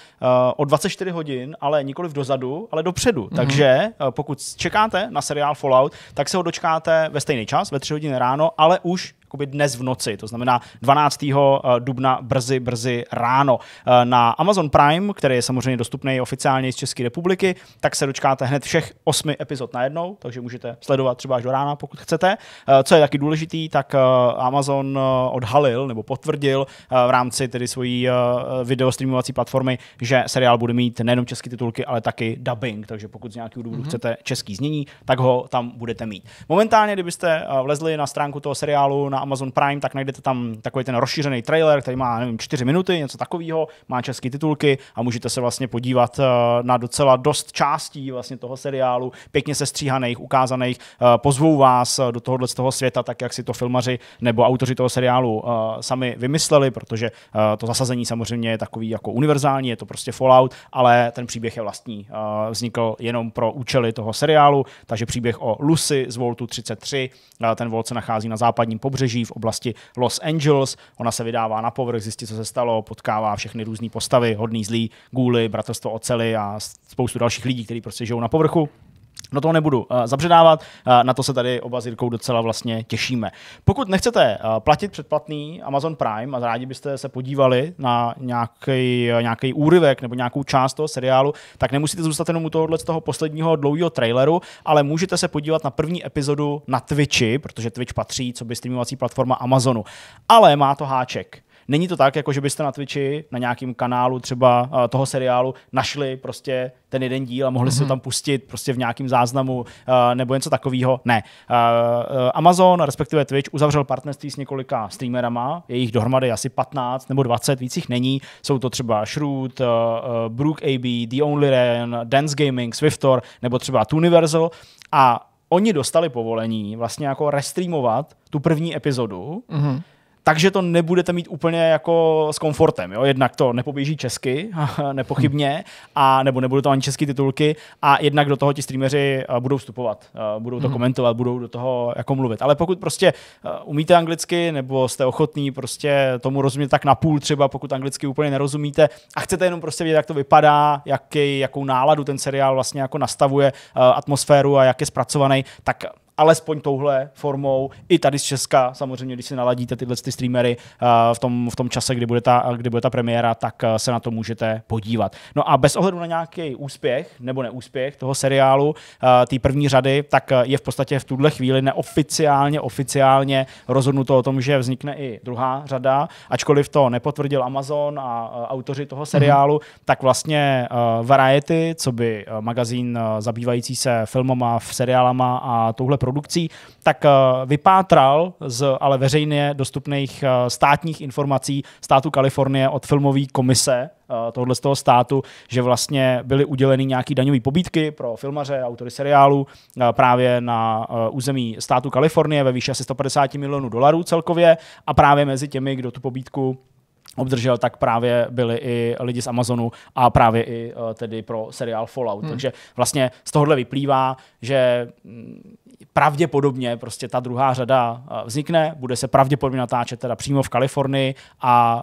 o 24 hodin, ale nikoliv dozadu, ale dopředu. Mm-hmm. Takže pokud čekáte na seriál Fallout, tak se ho dočkáte ve stejný čas, ve 3 hodiny ráno, ale už jakoby dnes v noci, to znamená 12. Eh, dubna brzy, brzy ráno. Eh, na Amazon Prime, který je samozřejmě dostupný oficiálně z České republiky, tak se dočkáte hned všech osmi epizod najednou, takže můžete sledovat třeba až do rána, pokud chcete. Eh, co je taky důležitý, tak Amazon odhalil nebo potvrdil v rámci tedy svojí videostreamovací platformy, že seriál bude mít nejenom české titulky, ale taky dubbing, takže pokud z nějakého důvodu mm-hmm. chcete český znění, tak ho tam budete mít. Momentálně, kdybyste vlezli na stránku toho seriálu na na Amazon Prime, tak najdete tam takový ten rozšířený trailer, který má, nevím, čtyři minuty, něco takového, má české titulky a můžete se vlastně podívat eh, na docela dost částí vlastně toho seriálu, pěkně sestříhaných, ukázaných, eh, pozvou vás eh, do tohohle z toho světa, tak jak si to filmaři nebo autoři toho seriálu sami vymysleli, protože to zasazení samozřejmě je takový jako univerzální, je to prostě Fallout, ale ten příběh je vlastní. Vznikl jenom pro účely toho seriálu, takže příběh o Lucy z Voltu 33, ten Volt se nachází na západním pobřeží pobřeží v oblasti Los Angeles. Ona se vydává na povrch, zjistí, co se stalo, potkává všechny různé postavy, hodný, zlý, gůly, bratrstvo oceli a spoustu dalších lidí, kteří prostě žijou na povrchu. No to nebudu eh, zabředávat, eh, na to se tady oba s Jirkou docela vlastně těšíme. Pokud nechcete eh, platit předplatný Amazon Prime a rádi byste se podívali na nějaký, nějaký úryvek nebo nějakou část toho seriálu, tak nemusíte zůstat jenom u tohohle z toho posledního dlouhého traileru, ale můžete se podívat na první epizodu na Twitchi, protože Twitch patří co by streamovací platforma Amazonu. Ale má to háček Není to tak, jako že byste na Twitchi, na nějakém kanálu třeba eh, toho seriálu našli prostě ten jeden díl a mohli mm-hmm. si mhm. tam pustit prostě v nějakém záznamu eh, nebo něco takového. Ne. Eh, Amazon, respektive Twitch, uzavřel partnerství s několika streamerama, jejich dohromady asi 15 nebo 20, víc jich není. Jsou to třeba Shroot, Brook AB, The Only Ren, Dance Gaming, Swiftor nebo třeba Tuniversal a oni dostali povolení vlastně jako restreamovat tu první epizodu mm-hmm takže to nebudete mít úplně jako s komfortem. Jo? Jednak to nepoběží česky, [LAUGHS] nepochybně, a nebo nebudou to ani české titulky, a jednak do toho ti streameři eh, budou vstupovat, eh, budou to mhm. komentovat, budou do toho jako mluvit. Ale pokud prostě eh, umíte anglicky, nebo jste ochotní prostě tomu rozumět tak na půl třeba, pokud anglicky úplně nerozumíte a chcete jenom prostě vědět, jak to vypadá, jaký, jakou náladu ten seriál vlastně jako nastavuje, atmosféru a jak je zpracovaný, tak alespoň touhle formou, i tady z Česka, samozřejmě, když si naladíte tyhle ty streamery uh, v, tom, v tom čase, kdy bude, ta, kdy bude ta premiéra, tak eh, se na to můžete podívat. No a bez ohledu na nějaký úspěch nebo neúspěch toho seriálu, uh, té první řady, tak je v podstatě v tuhle chvíli neoficiálně, oficiálně rozhodnuto o tom, že vznikne i druhá řada, ačkoliv to nepotvrdil Amazon a autoři toho mhm. seriálu, mm-hmm. tak vlastně Variety, co by magazín zabývající se filmama, seriálama a touhle produkcí, tak eh, vypátral z ale veřejně dostupných eh, státních informací státu Kalifornie od filmové komise eh, tohle z toho státu, že vlastně byly uděleny nějaké daňové pobídky pro filmaře, autory seriálu právě na území státu Kalifornie ve výši asi 150 milionů dolarů celkově a právě mezi těmi, kdo tu pobídku obdržel, tak právě byli i lidi z Amazonu a právě i tedy pro seriál Fallout. Hmm. Takže vlastně z tohohle vyplývá, že mm, pravděpodobně prostě ta druhá řada eh, vznikne, bude se pravděpodobně natáčet teda přímo v Kalifornii a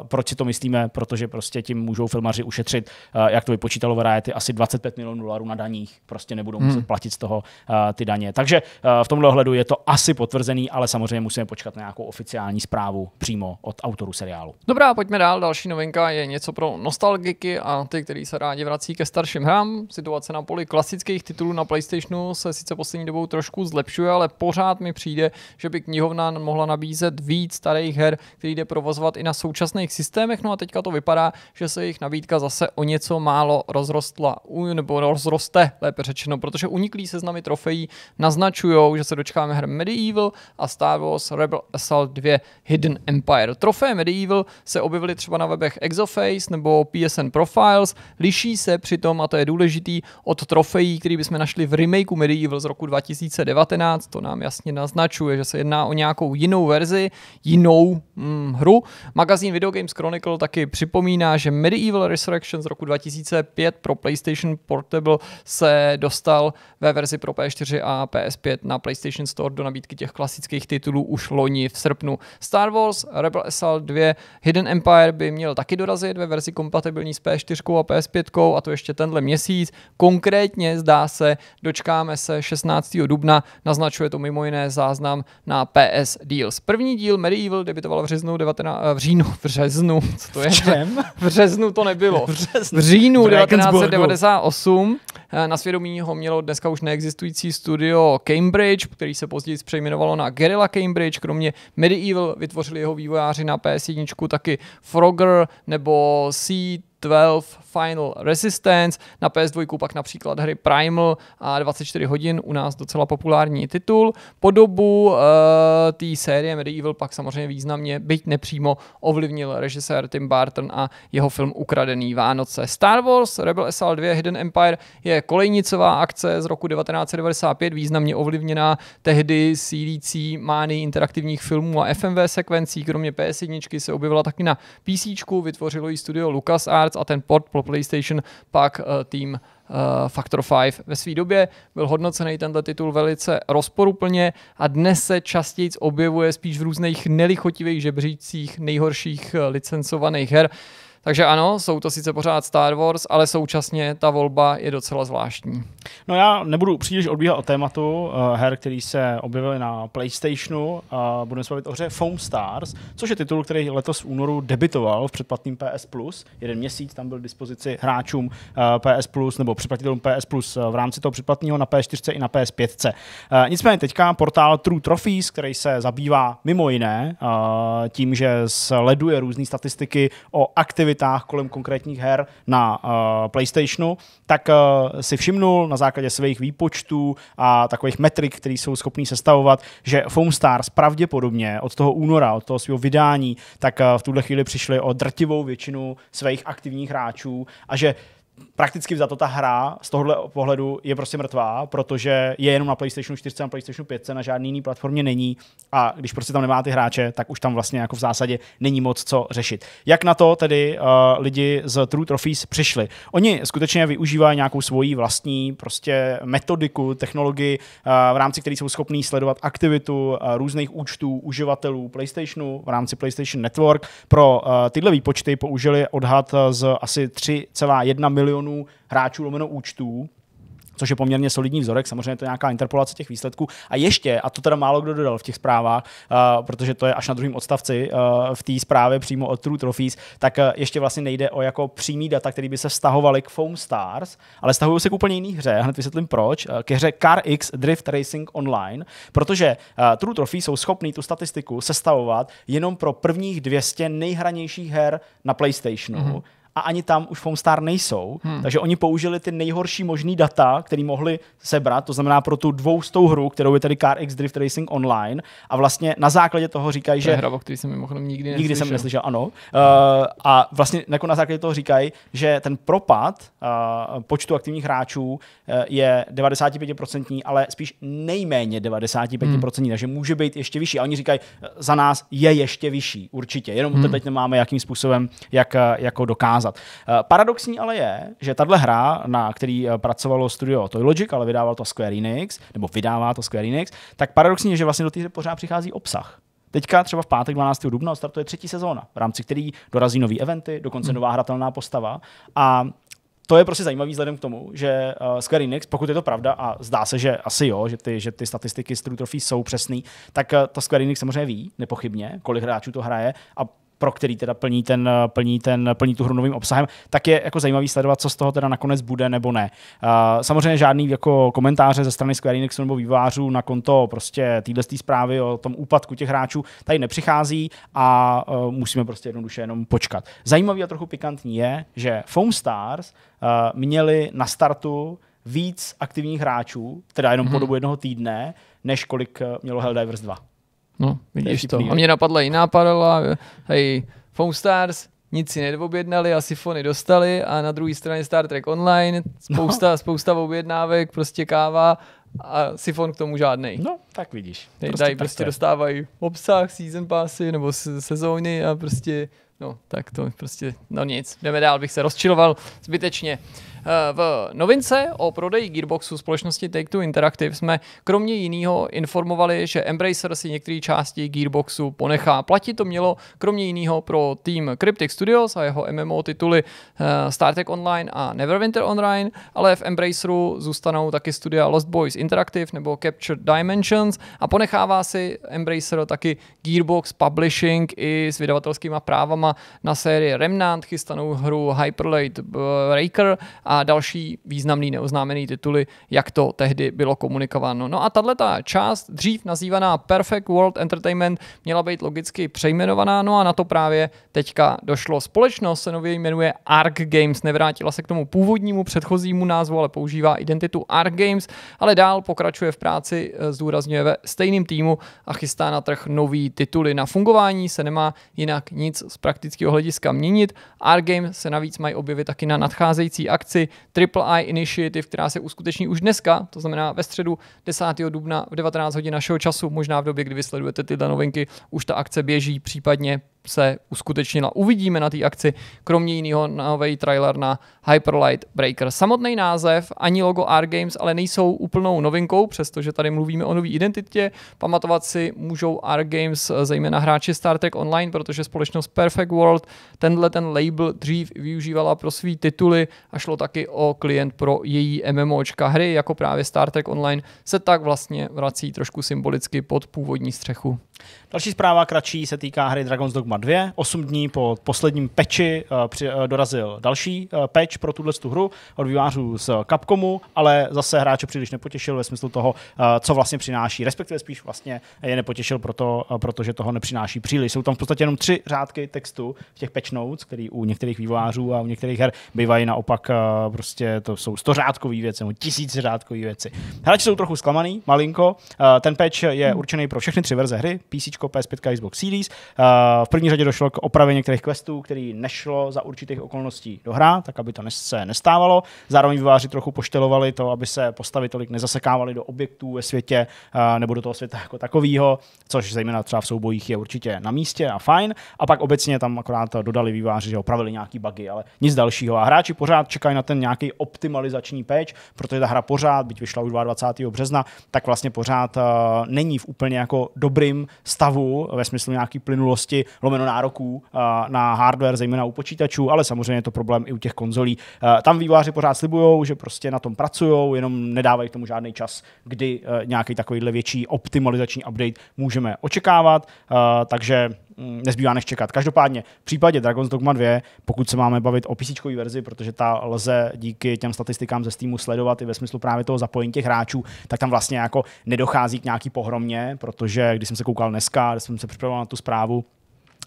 uh, proč si to myslíme, protože prostě tím můžou filmaři ušetřit, uh, jak to vypočítalo Variety, asi 25 milionů dolarů na daních, prostě nebudou hmm. muset platit z toho uh, ty daně. Takže uh, v tomhle ohledu je to asi potvrzený, ale samozřejmě musíme počkat na nějakou oficiální zprávu přímo od autorů seriálu. Dobrá, pojďme dál. Další novinka je něco pro nostalgiky a ty, kteří se rádi vrací ke starším hrám. Situace na poli klasických titulů na PlayStationu se sice poslední dobou trošku trošku zlepšuje, ale pořád mi přijde, že by knihovna mohla nabízet víc starých her, který jde provozovat i na současných systémech. No a teďka to vypadá, že se jejich nabídka zase o něco málo rozrostla, nebo rozroste, lépe řečeno, protože uniklý seznamy trofejí naznačují, že se dočkáme her Medieval a Star Wars Rebel Assault 2 Hidden Empire. Trofé Medieval se objevily třeba na webech Exoface nebo PSN Profiles, liší se přitom, a to je důležitý, od trofejí, který bychom našli v remakeu Medieval z roku 2000 2019, to nám jasně naznačuje, že se jedná o nějakou jinou verzi, jinou hm, hru. Magazín Video Games Chronicle taky připomíná, že Medieval Resurrection z roku 2005 pro PlayStation Portable se dostal ve verzi pro PS4 a PS5 na PlayStation Store do nabídky těch klasických titulů už loni v srpnu. Star Wars, Rebel sl 2, Hidden Empire by měl taky dorazit ve verzi kompatibilní s PS4 a PS5 a to ještě tenhle měsíc. Konkrétně zdá se, dočkáme se 16. dubna dubna, naznačuje to mimo jiné záznam na PS Deals. První díl Medieval debitoval v říjnu 19, eh, v říjnu, v březnu, co to je? Čem? V březnu to nebylo. V říjnu 1998 eh, na svědomí ho mělo dneska už neexistující studio Cambridge, který se později přejmenovalo na Guerrilla Cambridge. Kromě Medieval vytvořili jeho vývojáři na PS1 taky Frogger nebo Seed 12 Final Resistance, na PS2 pak například hry Primal a 24 hodin, u nás docela populární titul. Podobu uh, eh, té série Medieval pak samozřejmě významně, byť nepřímo, ovlivnil režisér Tim Burton a jeho film Ukradený Vánoce. Star Wars Rebel SL 2 Hidden Empire je kolejnicová akce z roku 1995, významně ovlivněná tehdy sílící mány interaktivních filmů a FMV sekvencí, kromě PS1 se objevila taky na PC, vytvořilo ji studio LucasArts a ten port pro PlayStation pak eh, tým uh, Factor 5 ve své době. Byl hodnocený tenhle titul velice rozporuplně a dnes se častěji objevuje spíš v různých nelichotivých žebřících nejhorších eh, licencovaných her. Uh, takže ano, jsou to sice pořád Star Wars, ale současně ta volba je docela zvláštní. No já nebudu příliš odbíhat od tématu uh, her, který se objevily na PlayStationu. Uh, budeme se bavit o hře Foam Stars, což je titul, který letos v únoru debitoval v předplatným PS Plus. Jeden měsíc tam byl dispozici hráčům uh, eh, PS Plus nebo předplatitelům PS Plus uh, v rámci toho předplatného na PS4 i na PS5. Uh, nicméně teďka portál True Trophies, který se zabývá mimo jiné uh, tím, že sleduje různé statistiky o aktivitě aktivitách kolem konkrétních her na uh, PlayStationu, tak uh, si všimnul na základě svých výpočtů a takových metrik, které jsou schopný sestavovat, že Foam Stars pravděpodobně od toho února, od toho svého vydání, tak uh, v tuhle chvíli přišli o drtivou většinu svých aktivních hráčů a že uh, prakticky za to ta hra z tohohle pohledu je prostě mrtvá, protože je jenom na PlayStationu 4 a na PlayStationu 5, na žádný jiný platformě není a když prostě tam nemá ty hráče, tak už tam vlastně jako v zásadě není moc co řešit. Jak na to tedy uh, lidi z True Trophies přišli? Oni skutečně využívají nějakou svoji vlastní prostě metodiku, technologii, uh, v rámci které jsou schopní sledovat aktivitu uh, různých účtů uživatelů PlayStationu v rámci PlayStation Network. Pro uh, tyhle výpočty použili odhad z asi 3,1 milionů milionů hráčů lomeno účtů, což je poměrně solidní vzorek, samozřejmě je to nějaká interpolace těch výsledků. A ještě, a to teda málo kdo dodal v těch zprávách, uh, protože to je až na druhém odstavci uh, v té zprávě přímo od True Trophies, tak uh, ještě vlastně nejde o jako přímý data, které by se vztahovaly k Foam Stars, ale stahují se k úplně jiný hře, hned vysvětlím proč, uh, ke hře Car X Drift Racing Online, protože uh, True Trophies jsou schopný tu statistiku sestavovat jenom pro prvních 200 nejhranějších her na PlayStationu. Mm-hmm a ani tam už Foamstar nejsou. Hmm. Takže oni použili ty nejhorší možný data, které mohli sebrat, to znamená pro tu dvoustou hru, kterou je tady CarX Drift Racing Online a vlastně na základě toho říkají, že... hra, o který jsem mimochodem nikdy neslyšel. Nikdy jsem neslyšel, ano. Uh, a vlastně jako na základě toho říkají, že ten propad uh, počtu aktivních hráčů uh, je 95%, ale spíš nejméně 95%, hmm. takže může být ještě vyšší. A oni říkají, za nás je ještě vyšší, určitě. Jenom hmm. to teď nemáme jakým způsobem, jak jako dokázat ukázat. Eh, paradoxní ale je, že tahle hra, na který eh, pracovalo studio Toy Logic, ale vydával to Square Enix, nebo vydává to Square Enix, tak paradoxní je, že vlastně do té pořád přichází obsah. Teďka třeba v pátek 12. dubna startuje třetí sezóna, v rámci který dorazí nový eventy, dokonce hmm. nová hratelná postava a to je prostě zajímavý vzhledem k tomu, že eh, Square Enix, pokud je to pravda, a zdá se, že asi jo, že ty, že ty statistiky z True Trophy jsou přesný, tak to Square Enix samozřejmě ví, nepochybně, kolik hráčů to hraje a pro který teda plní, ten, eh, plní, ten, eh, plní tu hru novým obsahem, tak je jako zajímavý sledovat, co z toho teda nakonec bude nebo ne. Uh, samozřejmě žádný jako komentáře ze strany Square Enixu nebo vývářů na konto prostě téhle zprávy o tom úpadku těch hráčů tady nepřichází a uh, musíme prostě jednoduše jenom počkat. Zajímavý a trochu pikantní je, že Foam Stars uh, měli na startu víc aktivních hráčů, teda jenom hmm. po mhm. dobu jednoho týdne, než kolik mělo Helldivers 2. No, vidíš to. to. A mě napadla jiná paralela, hej, Phone Stars, nic si nedobjednali, asi fony dostali a na druhé straně Star Trek Online, spousta, no. spousta objednávek, prostě káva a sifon k tomu žádný. No, tak vidíš. Tady prostě, prostě dostávají obsah, season passy nebo sezóny a prostě, no, tak to prostě, no nic, jdeme dál, bych se rozčiloval zbytečně. V novince o prodeji Gearboxu společnosti Take-Two Interactive jsme kromě jiného informovali, že Embracer si některé části Gearboxu ponechá. Platí to mělo kromě jiného pro tým Cryptic Studios a jeho MMO tituly eh, Star Trek Online a Neverwinter Online, ale v Embraceru zůstanou taky studia Lost Boys Interactive nebo Captured Dimensions a ponechává si Embracer taky Gearbox Publishing i s vydavatelskýma právama na sérii Remnant, chystanou hru Hyperlight Breaker eh, a další významný neoznámený tituly, jak to tehdy bylo komunikováno. No a tahle ta část, dřív nazývaná Perfect World Entertainment, měla být logicky přejmenovaná, no a na to právě teďka došlo. Společnost se nově jmenuje Ark Games, nevrátila se k tomu původnímu předchozímu názvu, ale používá identitu Ark Games, ale dál pokračuje v práci, eh, zdůrazňuje ve stejným týmu a chystá na trh nový tituly. Na fungování se nemá jinak nic z praktického hlediska měnit. Ark Games se navíc mají objevit taky na nadcházející akci Triple I Initiative, která se uskuteční už dneska, to znamená ve středu 10. dubna v 19 hodin našeho času, možná v době, kdy vy sledujete tyhle novinky, už ta akce běží, případně se uskutečnila. Uvidíme na té akci, kromě jiného nový trailer na Hyperlight Breaker. Samotný název ani logo R Games ale nejsou úplnou novinkou, přestože tady mluvíme o nové identitě. Pamatovat si můžou R Games zejména hráči Star Trek Online, protože společnost Perfect World tenhle ten label dřív využívala pro svý tituly a šlo taky o klient pro její MMOčka hry, jako právě Star Trek Online se tak vlastně vrací trošku symbolicky pod původní střechu Další zpráva kratší se týká hry Dragon's Dogma 2. Osm dní po posledním peči eh, eh, dorazil další eh, peč pro tuhle hru od vývářů z Capcomu, ale zase hráče příliš nepotěšil ve smyslu toho, co vlastně přináší, respektive spíš vlastně je nepotěšil proto, protože toho nepřináší příliš. Jsou tam v podstatě jenom tři řádky textu v těch patch notes, který u některých vývářů a u některých her bývají naopak prostě to jsou sto řádkový věci nebo tisíc řádkový věci. Hráči jsou trochu zklamaný, malinko. Ten patch je určený pro všechny tři verze hry, PC, PS5, Xbox Series. Eh, v první řadě došlo k opravě některých questů, který nešlo za určitých okolností hra, tak aby to se nestávalo. Zároveň vyváři trochu poštelovali to, aby se postavy tolik nezasekávaly do objektů ve světě eh, nebo do toho světa jako takového, což zejména třeba v soubojích je určitě na místě a fajn. A pak obecně tam akorát dodali výváři, že opravili nějaký bugy, ale nic dalšího. A hráči pořád čekají na ten nějaký optimalizační patch, protože ta hra pořád, byť vyšla už 22. března, tak vlastně pořád eh, není v úplně jako dobrým stavu, ve smyslu nějaký plynulosti, lomeno nároků eh, na hardware, zejména u počítačů, ale samozřejmě je to problém i u těch konzolí. Eh, tam výváři pořád slibují, že prostě na tom pracují, jenom nedávají tomu žádný čas, kdy eh, nějaký takovýhle větší optimalizační update můžeme očekávat. Takže Mm, nezbývá než čekat. Každopádně v případě Dragon's Dogma 2, pokud se máme bavit o PC verzi, protože ta lze díky těm statistikám ze Steamu sledovat i ve smyslu právě toho zapojení těch hráčů, tak tam vlastně jako nedochází k nějaký pohromě, protože když jsem se koukal dneska, když jsem se připravoval na tu zprávu,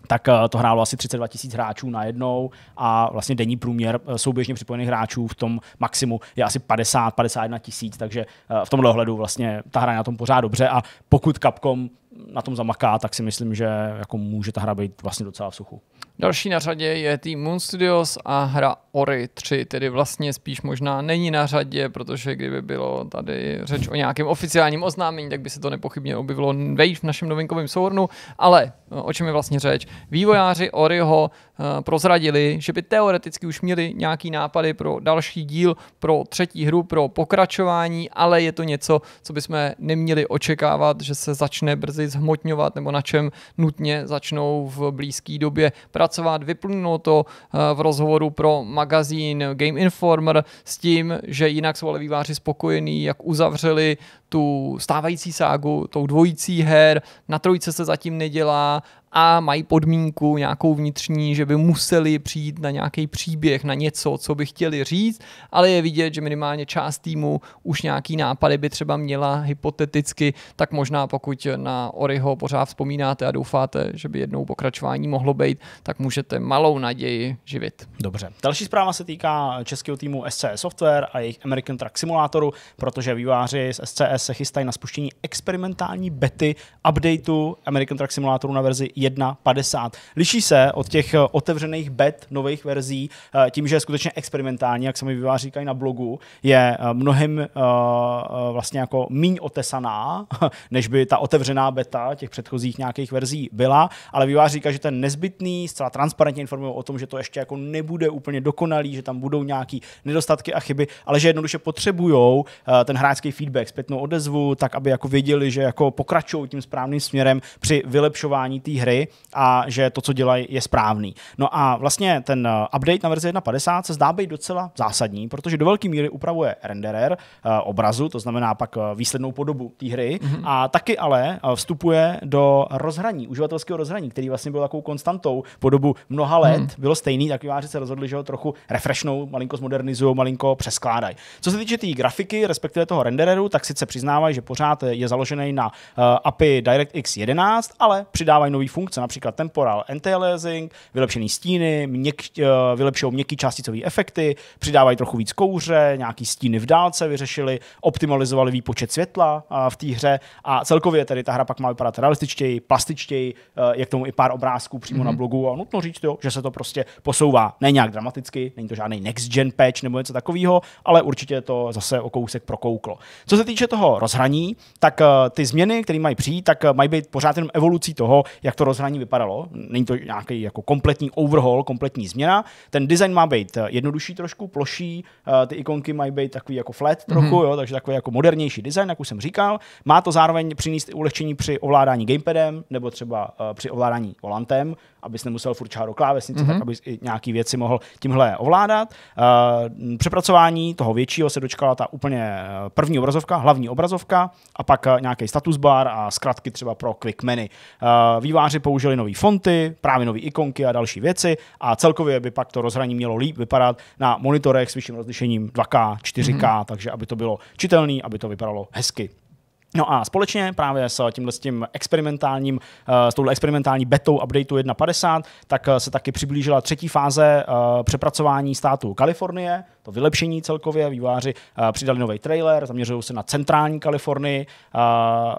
tak eh, to hrálo asi 32 tisíc hráčů najednou a vlastně denní průměr eh, souběžně připojených hráčů v tom maximu je asi 50-51 tisíc, takže eh, v tomhle ohledu vlastně ta hra je na tom pořád dobře a pokud Capcom na tom zamaká, tak si myslím, že jako může ta hra být vlastně docela v suchu. Další na řadě je tým Moon Studios a hra Ori 3, tedy vlastně spíš možná není na řadě, protože kdyby bylo tady řeč o nějakém oficiálním oznámení, tak by se to nepochybně objevilo v našem novinkovém souhrnu, ale Eh, o čem je vlastně řeč. Vývojáři Oriho eh, prozradili, že by teoreticky už měli nějaký nápady pro další díl, pro třetí hru, pro pokračování, ale je to něco, co bychom neměli očekávat, že se začne brzy zhmotňovat nebo na čem nutně začnou v blízké době pracovat. Vyplnulo to eh, v rozhovoru pro magazín Game Informer s tím, že jinak jsou ale výváři spokojení, jak uzavřeli tu stávající ságu, tou dvojící her, na trojce se zatím nedělá a mají podmínku nějakou vnitřní, že by museli přijít na nějaký příběh, na něco, co by chtěli říct, ale je vidět, že minimálně část týmu už nějaký nápady by třeba měla hypoteticky, tak možná pokud na Oriho pořád vzpomínáte a doufáte, že by jednou pokračování mohlo být, tak můžete malou naději živit. Dobře. Další zpráva se týká českého týmu SCS Software a jejich American Truck Simulatoru, protože výváři z SCS se chystají na spuštění experimentální bety updateu American Truck Simulatoru na verzi 1.50. Liší se od těch eh, otevřených bet nových verzí eh, tím, že je skutečně experimentální, jak sami výváři říkají na blogu, je eh, mnohem vlastně jako míň otesaná, [LAUGHS] než by ta otevřená beta těch předchozích nějakých verzí byla, ale vývář říká, že to nezbytný, zcela transparentně informuje o tom, že to ještě jako nebude úplně dokonalý, že tam budou nějaký nedostatky a chyby, ale že jednoduše potřebují ten hráčský feedback, zpětnou odezvu, tak aby jako věděli, že jako pokračují tím správným směrem při vylepšování té hry hry a že to, co dělají, je správný. No a vlastně ten eh, update na verzi 1.50 se zdá být docela zásadní, protože do velké míry upravuje renderer eh, obrazu, to znamená pak eh, výslednou podobu té hry, mm-hmm. a taky ale vstupuje do rozhraní, uživatelského rozhraní, který vlastně byl takovou konstantou po dobu mnoha let. Mm-hmm. Bylo stejný, tak vyváři se rozhodli, že ho trochu refreshnou, malinko zmodernizují, malinko přeskládají. Co se týče té tý grafiky, respektive toho rendereru, tak sice přiznávají, že pořád je založený na API DirectX 11, ale přidávají nový funkci funkce, například temporal anti-aliasing, vylepšený stíny, měk, eh, vylepšou měkký částicové efekty, přidávají trochu víc kouře, nějaký stíny v dálce vyřešili, optimalizovali výpočet světla eh, v té hře a celkově tedy ta hra pak má vypadat realističtěji, plastičtěji, eh, je k tomu i pár obrázků přímo mm-hmm. na mhm. blogu a nutno říct, jo, že se to prostě posouvá. Ne nějak dramaticky, není to žádný next gen patch nebo něco takového, ale určitě to zase o kousek prokouklo. Co se týče toho rozhraní, tak ty změny, které mají přijít, tak mají být pořád jenom evolucí toho, jak to rozhraní vypadalo. Není to nějaký jako kompletní overhaul, kompletní změna. Ten design má být eh, jednodušší trošku, ploší, eh, ty ikonky mají být takový jako flat trochu, mm-hmm. jo, takže takový jako modernější design, jak už jsem říkal. Má to zároveň přinést ulehčení při ovládání gamepadem nebo třeba eh, při ovládání volantem, abys nemusel furt čáro klávesnice, mm-hmm. tak mhm. abys i nějaký věci mohl tímhle ovládat. Přepracování toho většího se dočkala ta úplně první obrazovka, hlavní obrazovka a pak nějaký status bar a zkratky třeba pro quick menu. Výváři autoři použili nové fonty, právě nové ikonky a další věci a celkově by pak to rozhraní mělo líp vypadat na monitorech s vyšším rozlišením 2K, 4K, mm-hmm. takže aby to bylo čitelné, aby to vypadalo hezky. No a společně právě s tímhle s tím experimentálním, eh, s touhle experimentální betou updateu 1.50, tak eh, se taky přiblížila třetí fáze eh, přepracování státu Kalifornie, to vylepšení celkově, výváři přidali nový trailer, zaměřují se na centrální Kalifornii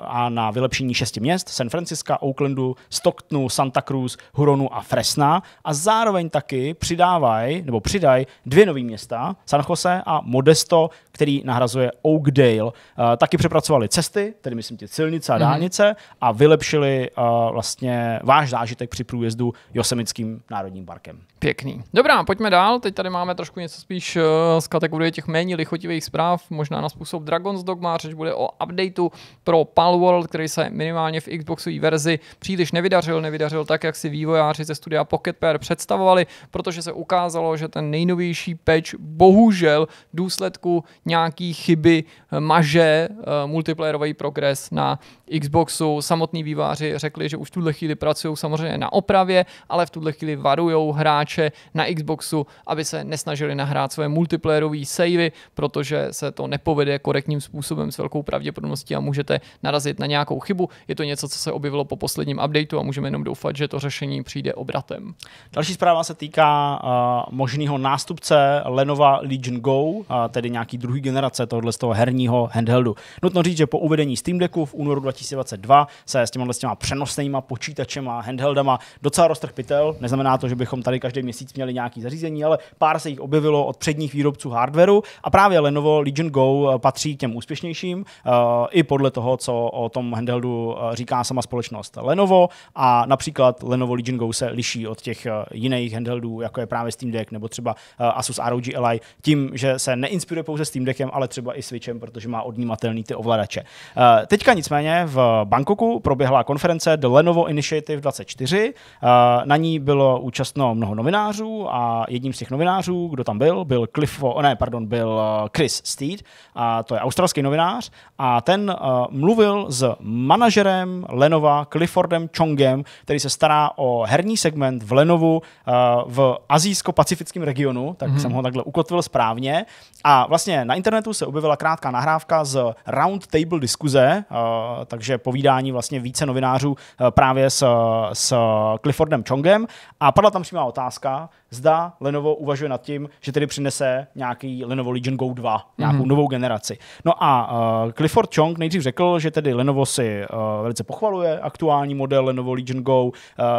a na vylepšení šesti měst, San Francisca, Oaklandu, Stocktonu, Santa Cruz, Huronu a Fresna a zároveň taky přidávají, nebo přidají dvě nové města, San Jose a Modesto, který nahrazuje Oakdale. Taky přepracovali cesty, cesty, tedy myslím ty silnice a mhm. dálnice, mm-hmm. a vylepšili uh, vlastně váš zážitek při průjezdu Josemickým národním parkem. Pěkný. Dobrá, pojďme dál. Teď tady máme trošku něco spíš eh, z kategorie těch méně lichotivých zpráv, možná na způsob Dragon's Dogma, řeč bude o updateu pro Palworld, který se minimálně v Xboxové verzi příliš nevydařil, nevydařil tak, jak si vývojáři ze studia Pocket Pair představovali, protože se ukázalo, že ten nejnovější patch bohužel důsledku nějaký chyby eh, maže multiplayerové multiplayerový vývojový progres na Xboxu. Samotní výváři řekli, že už v tuhle chvíli pracují samozřejmě na opravě, ale v tuhle chvíli varují hráče na Xboxu, aby se nesnažili nahrát své multiplayerové savey, protože se to nepovede korektním způsobem s velkou pravděpodobností a můžete narazit na nějakou chybu. Je to něco, co se objevilo po posledním updateu a můžeme jenom doufat, že to řešení přijde obratem. Další zpráva se týká uh, možného nástupce Lenovo Legion Go, uh, tedy nějaký druhý generace tohoto herního handheldu. Nutno říct, že po uvedení uvedení Steam Decku v únoru 2022 se s těma, s těma přenosnýma počítačema, handheldama docela roztrh pytel. Neznamená to, že bychom tady každý měsíc měli nějaký zařízení, ale pár se jich objevilo od předních výrobců hardwareu a právě Lenovo Legion Go eh, patří k těm úspěšnějším, eh, i podle toho, co o tom handheldu eh, říká sama společnost Lenovo a například Lenovo Legion Go se liší od těch jiných handheldů, jako je právě Steam Deck nebo třeba Asus ROG Ally, tím, že se neinspiruje pouze Steam Deckem, ale třeba i Switchem, protože má odnímatelný ty ovladače. Eh, teďka nicméně v Bangkoku proběhla konference The Lenovo Initiative 24. Eh, na ní bylo účastno mnoho novinářů a jedním z těch novinářů, kdo tam byl, byl Cliff, ne, pardon, byl eh, Chris Steed, a to je australský novinář, a ten mluvil s manažerem Lenova Cliffordem Chongem, který se stará o herní segment v Lenovu v azijsko-pacifickém regionu, tak mm-hmm. jsem ho takhle ukotvil správně. A vlastně na internetu se objevila krátká nahrávka z Round Table diskuze, eh, takže povídání vlastně více novinářů eh, právě s, s Cliffordem Chongem a padla tam přímá otázka, zda Lenovo uvažuje nad tím, že tedy přinese nějaký Lenovo Legion Go 2, mm-hmm. nějakou mhm. novou generaci. No a uh, Clifford Chong nejdřív řekl, že tedy Lenovo si uh, velice pochvaluje aktuální model Lenovo Legion Go, uh,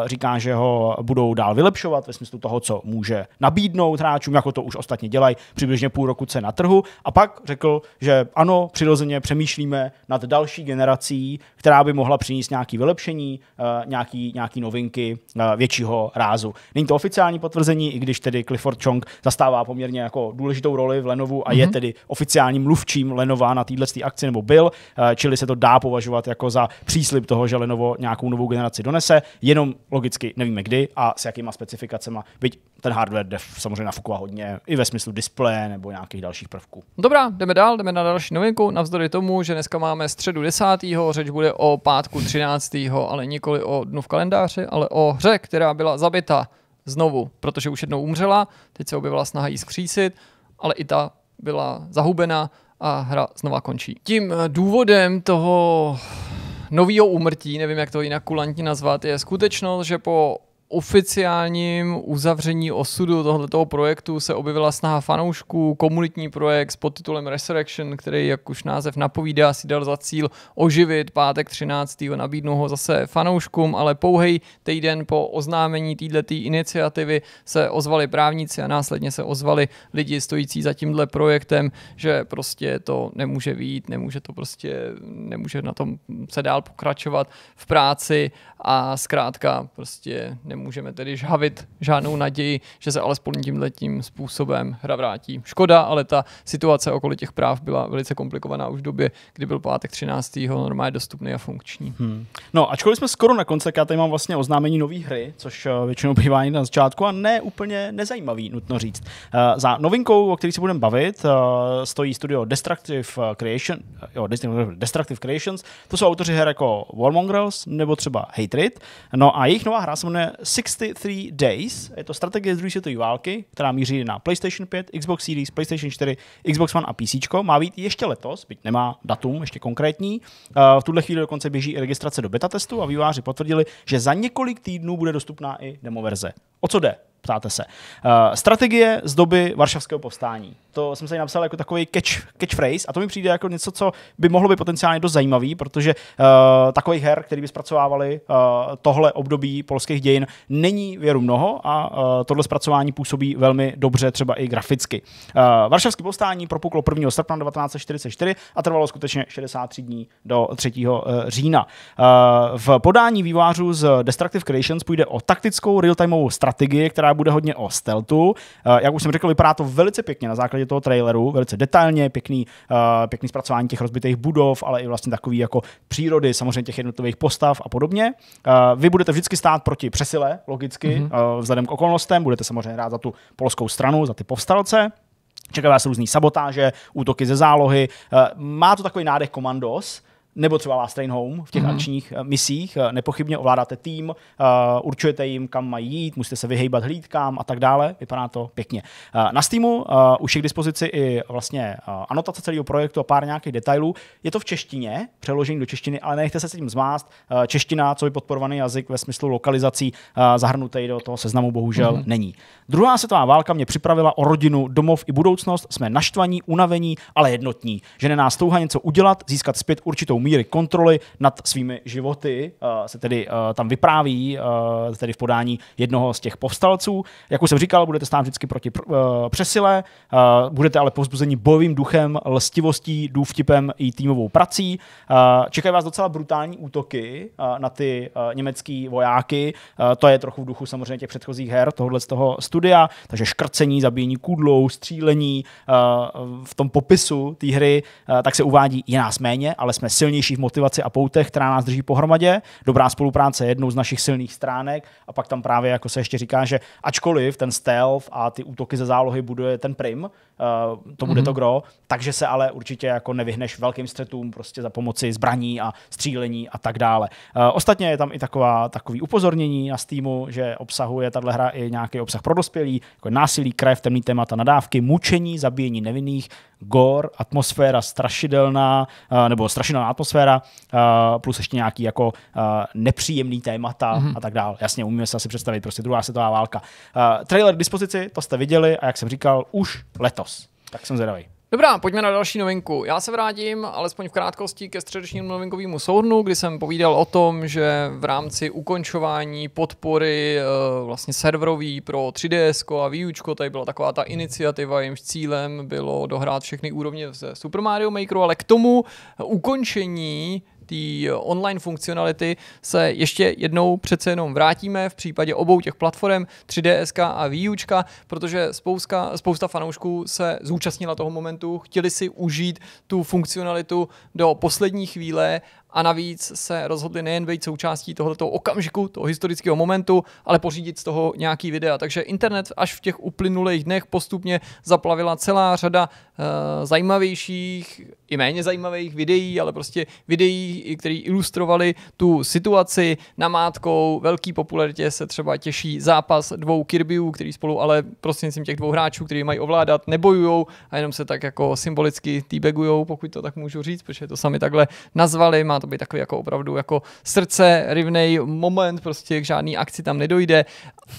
říká, že ho budou dál vylepšovat ve smyslu toho, co může nabídnout hráčům, jako to už ostatně dělají přibližně půl roku se na trhu. A pak řekl, že ano, přirozeně přemýšlíme nad další generací, která by mohla přinést nějaké vylepšení, uh, nějaké nějaký novinky uh, většího rázu. Není to oficiální potvrzení, vedení, i když tedy Clifford Chong zastává poměrně jako důležitou roli v Lenovu a mm-hmm. je mhm. tedy oficiálním mluvčím Lenova na této akci, nebo byl, eh, čili se to dá považovat jako za příslip toho, že Lenovo nějakou novou generaci donese, jenom logicky nevíme kdy a s jakýma specifikacemi. Byť ten hardware dev samozřejmě nafukoval hodně i ve smyslu displeje nebo nějakých dalších prvků. Dobrá, jdeme dál, jdeme na další novinku. Navzdory tomu, že dneska máme středu 10. řeč bude o pátku 13. ale nikoli o dnu v kalendáři, ale o hře, která byla zabita znovu, protože už jednou umřela, teď se objevila snaha ji skřísit, ale i ta byla zahubena a hra znova končí. Tím eh, důvodem toho nového úmrtí, nevím jak to jinak kulantně nazvat, je skutečnost, že po oficiálním uzavření osudu tohoto projektu se objevila snaha fanoušků, komunitní projekt s podtitulem Resurrection, který, jak už název napovídá, si dal za cíl oživit pátek 13. nabídnu ho zase fanouškům, ale pouhej týden po oznámení této iniciativy se ozvali právníci a následně se ozvali lidi stojící za tímhle projektem, že prostě to nemůže výjít, nemůže to prostě, nemůže na tom se dál pokračovat v práci a zkrátka prostě nemůže nemůžeme tedy žhavit žádnou naději, že se alespoň tímhletím způsobem hra vrátí. Škoda, ale ta situace okolo těch práv byla velice komplikovaná už v době, kdy byl pátek 13. normálně dostupný a funkční. Hmm. No, ačkoliv jsme skoro na konci, já tady mám vlastně oznámení nové hry, což eh, většinou bývá na začátku a ne úplně nezajímavý, nutno říct. Eh, za novinkou, o které se budeme bavit, eh, stojí studio Destructive Creation, jo, Destructive Creations, to jsou autoři her jako Warmongrels nebo třeba Hatred, no a jejich nová hra se jmenuje 63 Days. Je to strategie z druhé světové války, která míří na PlayStation 5, Xbox Series, PlayStation 4, Xbox One a PC. Má být ještě letos, byť nemá datum ještě konkrétní. Eh, v tuhle chvíli dokonce běží i registrace do beta testu a výváři potvrdili, že za několik týdnů bude dostupná i demo verze. O co jde? ptáte se. Uh, strategie z doby Varšavského povstání. To jsem se napsal jako takový catch, catchphrase a to mi přijde jako něco, co by mohlo být potenciálně dost zajímavý, protože uh, takových her, který by zpracovávali uh, eh, tohle období polských dějin, není věru mnoho a uh, tohle zpracování působí velmi dobře třeba i graficky. Uh, Varšavské povstání propuklo 1. srpna 1944 a trvalo skutečně 63 dní do 3. října. Uh, v podání vývářů z Destructive Creations půjde o taktickou real-timeovou strategii, která která bude hodně o steltu. Eh, jak už jsem řekl, vypadá to velice pěkně na základě toho traileru, velice detailně, pěkný, eh, pěkný zpracování těch rozbitých budov, ale i vlastně takový jako přírody, samozřejmě těch jednotlivých postav a podobně. Eh, vy budete vždycky stát proti přesile, logicky, mm-hmm. vzhledem k okolnostem, budete samozřejmě hrát za tu polskou stranu, za ty povstalce. Čekají vás různý sabotáže, útoky ze zálohy. Má to takový nádech komandos, nebo třeba Last Train Home v těch mm-hmm. akčních eh, misích. Eh, nepochybně ovládáte tým, uh, určujete jim, kam mají jít, musíte se vyhejbat hlídkám a tak dále. Vypadá to pěkně. Uh, na Steamu uh, už je k dispozici i vlastně anotace celého projektu a pár nějakých detailů. Je to v češtině, přeložení do češtiny, ale nechte se s tím zmást. Čeština, co je podporovaný jazyk ve smyslu lokalizací, zahrnutý do toho seznamu bohužel mm-hmm. není. Druhá světová válka mě připravila o rodinu, domov i budoucnost. Jsme naštvaní, unavení, ale jednotní. Že nás touha něco udělat, získat zpět určitou míry kontroly nad svými životy, eh, se tedy eh, tam vypráví, eh, tedy v podání jednoho z těch povstalců. Jak už jsem říkal, budete stát vždycky proti přesile, budete ale povzbuzeni bojovým duchem, lstivostí, důvtipem i týmovou prací. Čekají vás docela brutální útoky na ty německé vojáky, to je trochu v duchu samozřejmě těch předchozích her tohohle z toho studia, takže škrcení, zabíjení kůdlou, střílení, v tom popisu té hry tak se uvádí, i nás méně, ale jsme silní silnější v motivaci a poutech, která nás drží pohromadě. Dobrá spolupráce je jednou z našich silných stránek a pak tam právě jako se ještě říká, že ačkoliv ten stealth a ty útoky ze zálohy buduje ten prim, uh, to bude mm-hmm. to gro, takže se ale určitě jako nevyhneš velkým střetům prostě za pomoci zbraní a střílení a tak dále. Uh, ostatně je tam i taková, takový upozornění na Steamu, že obsahuje tahle hra i nějaký obsah pro dospělí, jako násilí, krev, temný témata, nadávky, mučení, zabíjení nevinných, gore, atmosféra strašidelná, eh, nebo strašidelná atmosféra, eh, plus ještě nějaký jako eh, nepříjemný témata mm-hmm. a tak dále. Jasně, umíme se asi představit, prostě druhá světová válka. Trailer k dispozici, to jste viděli a jak jsem říkal, už letos. Tak jsem zvědavý. Dobrá, pojďme na další novinku. Já se vrátím alespoň v krátkosti ke středečnímu novinkovému souhrnu, kdy jsem povídal o tom, že v rámci ukončování podpory eh, vlastně serverový pro 3DS a výučko, tady byla taková ta iniciativa, jejímž cílem bylo dohrát všechny úrovně ze Super Mario Makeru, ale k tomu ukončení té eh, online funkcionality se ještě jednou přece jenom vrátíme v případě obou těch platform 3DSK a výučka, protože spousta, spousta fanoušků se zúčastnila toho momentu, chtěli si užít tu funkcionalitu do poslední chvíle a navíc se rozhodli nejen být součástí tohoto okamžiku, toho historického momentu, ale pořídit z toho nějaký videa. Takže internet až v těch uplynulých dnech postupně zaplavila celá řada uh, zajímavějších i méně zajímavých videí, ale prostě videí, které ilustrovali tu situaci namátkou. Velký popularitě se třeba těší zápas dvou Kirbyů, který spolu ale prostřednictvím těch dvou hráčů, který mají ovládat, nebojujou a jenom se tak jako symbolicky týbegujou, pokud to tak můžu říct, protože to sami takhle nazvali. Má to být takový jako opravdu jako srdce rivnej moment, prostě k žádný akci tam nedojde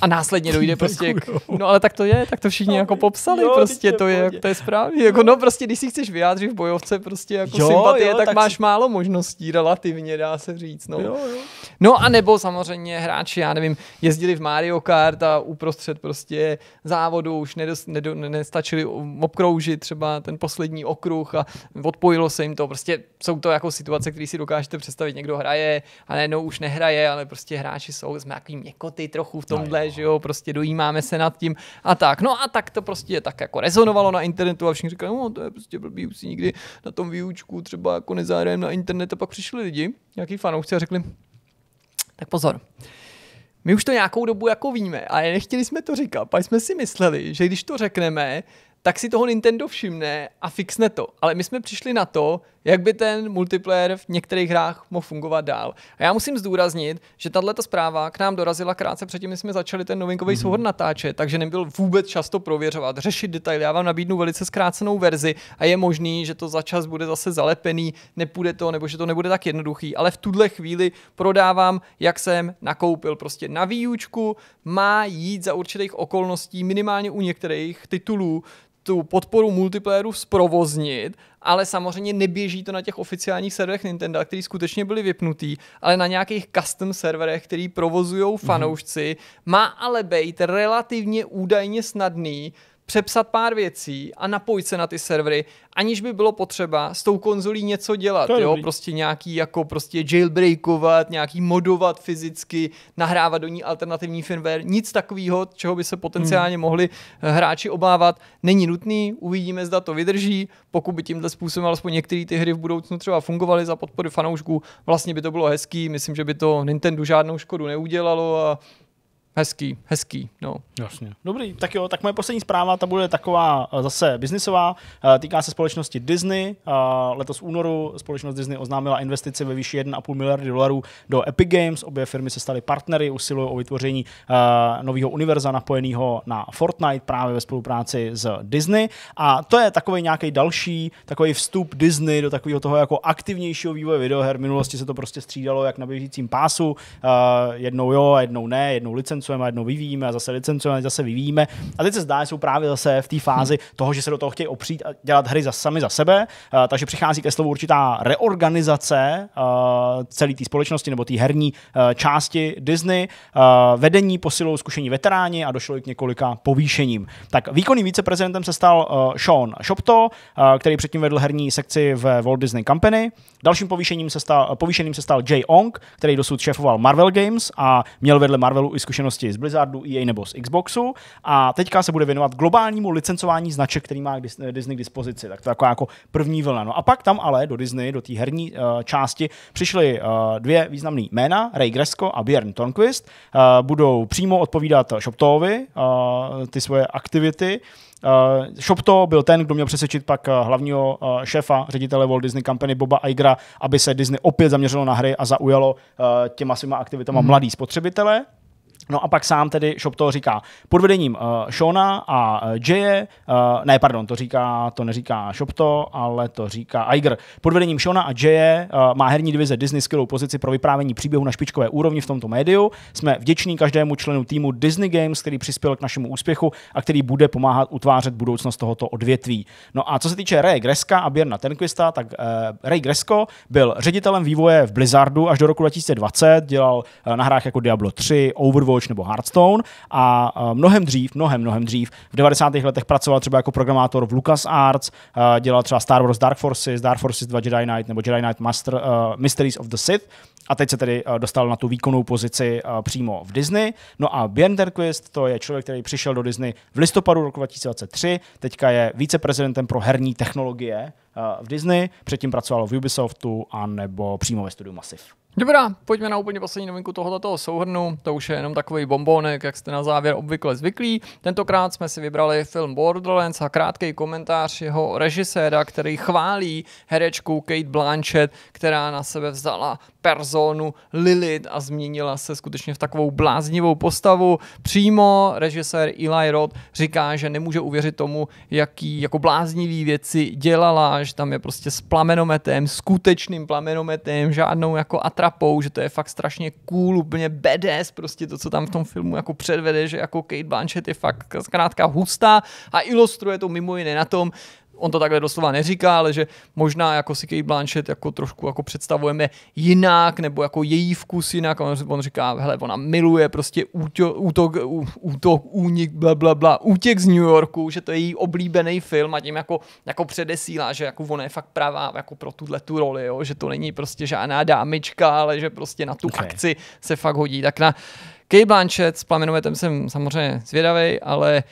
a následně [LAUGHS] dojde prostě k, no ale tak to je, tak to všichni no, jako popsali, jo, prostě to je, to je správně, jako no. no prostě když si chceš vyjádřit v bojovce prostě jako jo, sympatie, jo, tak, tak máš si... málo možností relativně, dá se říct, no. Jo, jo. No a nebo samozřejmě hráči, já nevím, jezdili v Mario Kart a uprostřed prostě závodu už nedost, nedo, nestačili obkroužit třeba ten poslední okruh a odpojilo se jim to, prostě jsou to jako situace, které si dokážu dokážete představit, někdo hraje a najednou už nehraje, ale prostě hráči jsou, jsme takový měkoty trochu v tomhle, no, že jo, prostě dojímáme se nad tím a tak. No a tak to prostě tak jako rezonovalo na internetu a všichni říkali, no to je prostě blbý, už si nikdy na tom výučku třeba jako nezahrajeme na internet a pak přišli lidi, nějaký fanoušci a řekli, tak pozor, my už to nějakou dobu jako víme, ale nechtěli jsme to říkat, pak jsme si mysleli, že když to řekneme, tak si toho Nintendo všimne a fixne to. Ale my jsme přišli na to, jak by ten multiplayer v některých hrách mohl fungovat dál. A já musím zdůraznit, že tato zpráva k nám dorazila krátce předtím, než jsme začali ten novinkový mm-hmm. souhrn natáčet, takže nebyl vůbec často prověřovat, řešit detaily. Já vám nabídnu velice zkrácenou verzi a je možný, že to za čas bude zase zalepený, nepůjde to, nebo že to nebude tak jednoduchý. Ale v tuhle chvíli prodávám, jak jsem nakoupil. Prostě na výučku má jít za určitých okolností, minimálně u některých titulů, tu podporu multiplayeru zprovoznit, ale samozřejmě neběží to na těch oficiálních serverech Nintendo, které skutečně byly vypnutý, ale na nějakých custom serverech, který provozují mhm. fanoušci, mm-hmm. má ale být relativně údajně snadný přepsat pár věcí a napojit se na ty servery, aniž by bylo potřeba s tou konzolí něco dělat, jo, dobrý. prostě nějaký jako prostě jailbreakovat, nějaký modovat fyzicky, nahrávat do ní alternativní firmware, nic takového, čeho by se potenciálně hmm. mohli eh, hráči obávat, není nutný, uvidíme, zda to vydrží, pokud by tímhle způsobem alespoň některé ty hry v budoucnu třeba fungovaly za podpory fanoušků, vlastně by to bylo hezký, myslím, že by to Nintendo žádnou škodu neudělalo a Hezký, hezký, no. Jasně. Dobrý, tak jo, tak moje poslední zpráva, ta bude taková eh, zase biznisová, eh, týká se společnosti Disney. Eh, letos v únoru společnost Disney oznámila investici ve výši 1,5 miliardy dolarů do Epic Games. Obě firmy se staly partnery, usilují o vytvoření nového univerza napojeného na Fortnite právě ve spolupráci s Disney. A to je takový nějaký další, takový vstup Disney do takového toho jako aktivnějšího vývoje videoher. V minulosti se to prostě střídalo jak na běžícím pásu, jednou jo, jednou ne, jednou licenci licencujeme, jednou vyvíjíme, a zase licencujeme, zase vyvíjíme. A teď se zdá, že jsou právě zase v té fázi toho, že se do toho chtějí opřít a dělat hry za sami za sebe. Uh, takže přichází ke slovu určitá reorganizace uh, celé té společnosti nebo té herní uh, části Disney. Uh, vedení posilou zkušení veteráni a došlo i k několika povýšením. Tak výkonným viceprezidentem se stal uh, Sean Shopto, uh, který předtím vedl herní sekci v Walt Disney Company. Dalším povýšením se stal, povýšeným se stal Jay Ong, který dosud šéfoval Marvel Games a měl vedle Marvelu i zkušenost zkušenosti z Blizzardu, EA nebo z Xboxu a teďka se bude věnovat globálnímu licencování značek, který má Disney k dispozici. Tak to je jako první vlna. No a pak tam ale do Disney, do té herní uh, části, přišly uh, dvě významné jména, Ray Gresko a Björn Tornquist. Uh, eh, budou přímo odpovídat Shoptovi uh, ty svoje aktivity. Uh, Shopto byl ten, kdo měl přesvědčit pak hlavního uh, šéfa, ředitele Walt Disney Company Boba Igra, aby se Disney opět zaměřilo na hry a zaujalo uh, těma svýma aktivitama mm. mladý spotřebitele. No a pak sám tedy Shop to říká pod vedením uh, Shona a uh, eh, Jaye, uh, ne, pardon, to říká, to neříká Shopto, ale to říká Iger. Pod vedením Shona a Jaye uh, má herní divize Disney skvělou pozici pro vyprávění příběhu na špičkové úrovni v tomto médiu. Jsme vděční každému členu týmu Disney Games, který přispěl k našemu úspěchu a který bude pomáhat utvářet budoucnost tohoto odvětví. No a co se týče Ray Greska a Björna Tenquista, tak uh, Ray Gresko byl ředitelem vývoje v Blizzardu až do roku 2020, dělal uh, na hrách jako Diablo 3, Overwatch Overwatch nebo Hearthstone a mnohem dřív, mnohem, mnohem dřív, v 90. letech pracoval třeba jako programátor v LucasArts, dělal třeba Star Wars Dark Forces, Dark Forces 2 Jedi Knight nebo Jedi Knight Master, uh, Mysteries of the Sith a teď se tedy dostal na tu výkonnou pozici přímo v Disney. No a Björn Terquist, to je člověk, který přišel do Disney v listopadu roku 2023, teďka je viceprezidentem pro herní technologie v Disney, předtím pracoval v Ubisoftu a nebo přímo ve studiu Massive. Dobrá, pojďme na úplně poslední novinku tohoto souhrnu. To už je jenom takový bombonek, jak jste na závěr obvykle zvyklí. Tentokrát jsme si vybrali film Borderlands a krátký komentář jeho režiséra, který chválí herečku Kate Blanchett, která na sebe vzala personu Lilith a změnila se skutečně v takovou bláznivou postavu. Přímo režisér Eli Roth říká, že nemůže uvěřit tomu, jaký jako bláznivý věci dělala, že tam je prostě s plamenometem, skutečným plamenometem, žádnou jako atrakci atrapou, že to je fakt strašně cool, úplně BDS, prostě to, co tam v tom filmu jako předvede, že jako Kate Blanchett je fakt zkrátka hustá a ilustruje to mimo jiné na tom, on to takhle doslova neříká, ale že možná jako si Kate Blanchett jako trošku jako představujeme jinak, nebo jako její vkus jinak. On, on říká, hele, ona miluje prostě útok, útok, útok únik, bla, bla, bla, útěk z New Yorku, že to je její oblíbený film a tím jako, jako předesílá, že jako ona je fakt pravá jako pro tuhle tu roli, jo? že to není prostě žádná dámička, ale že prostě na tu okay. akci se fakt hodí. Tak na Kate Blanchett s Plamenometem jsem samozřejmě zvědavý, ale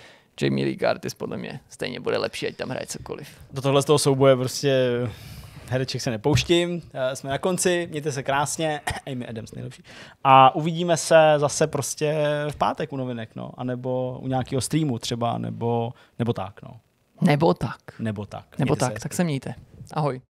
Jamie Lee Curtis podle mě stejně bude lepší, ať tam hraje cokoliv. Do tohle z toho souboje prostě hereček se nepouštím. Eh, jsme na konci, mějte se krásně. [CLEARS THROAT] Amy Adams nejlepší. A uvidíme se zase prostě v pátek u novinek, no. A nebo u nějakého streamu třeba, nebo, nebo tak, no. Nebo tak. Nebo tak. Nebo mějte tak, se tak se mějte. Ahoj.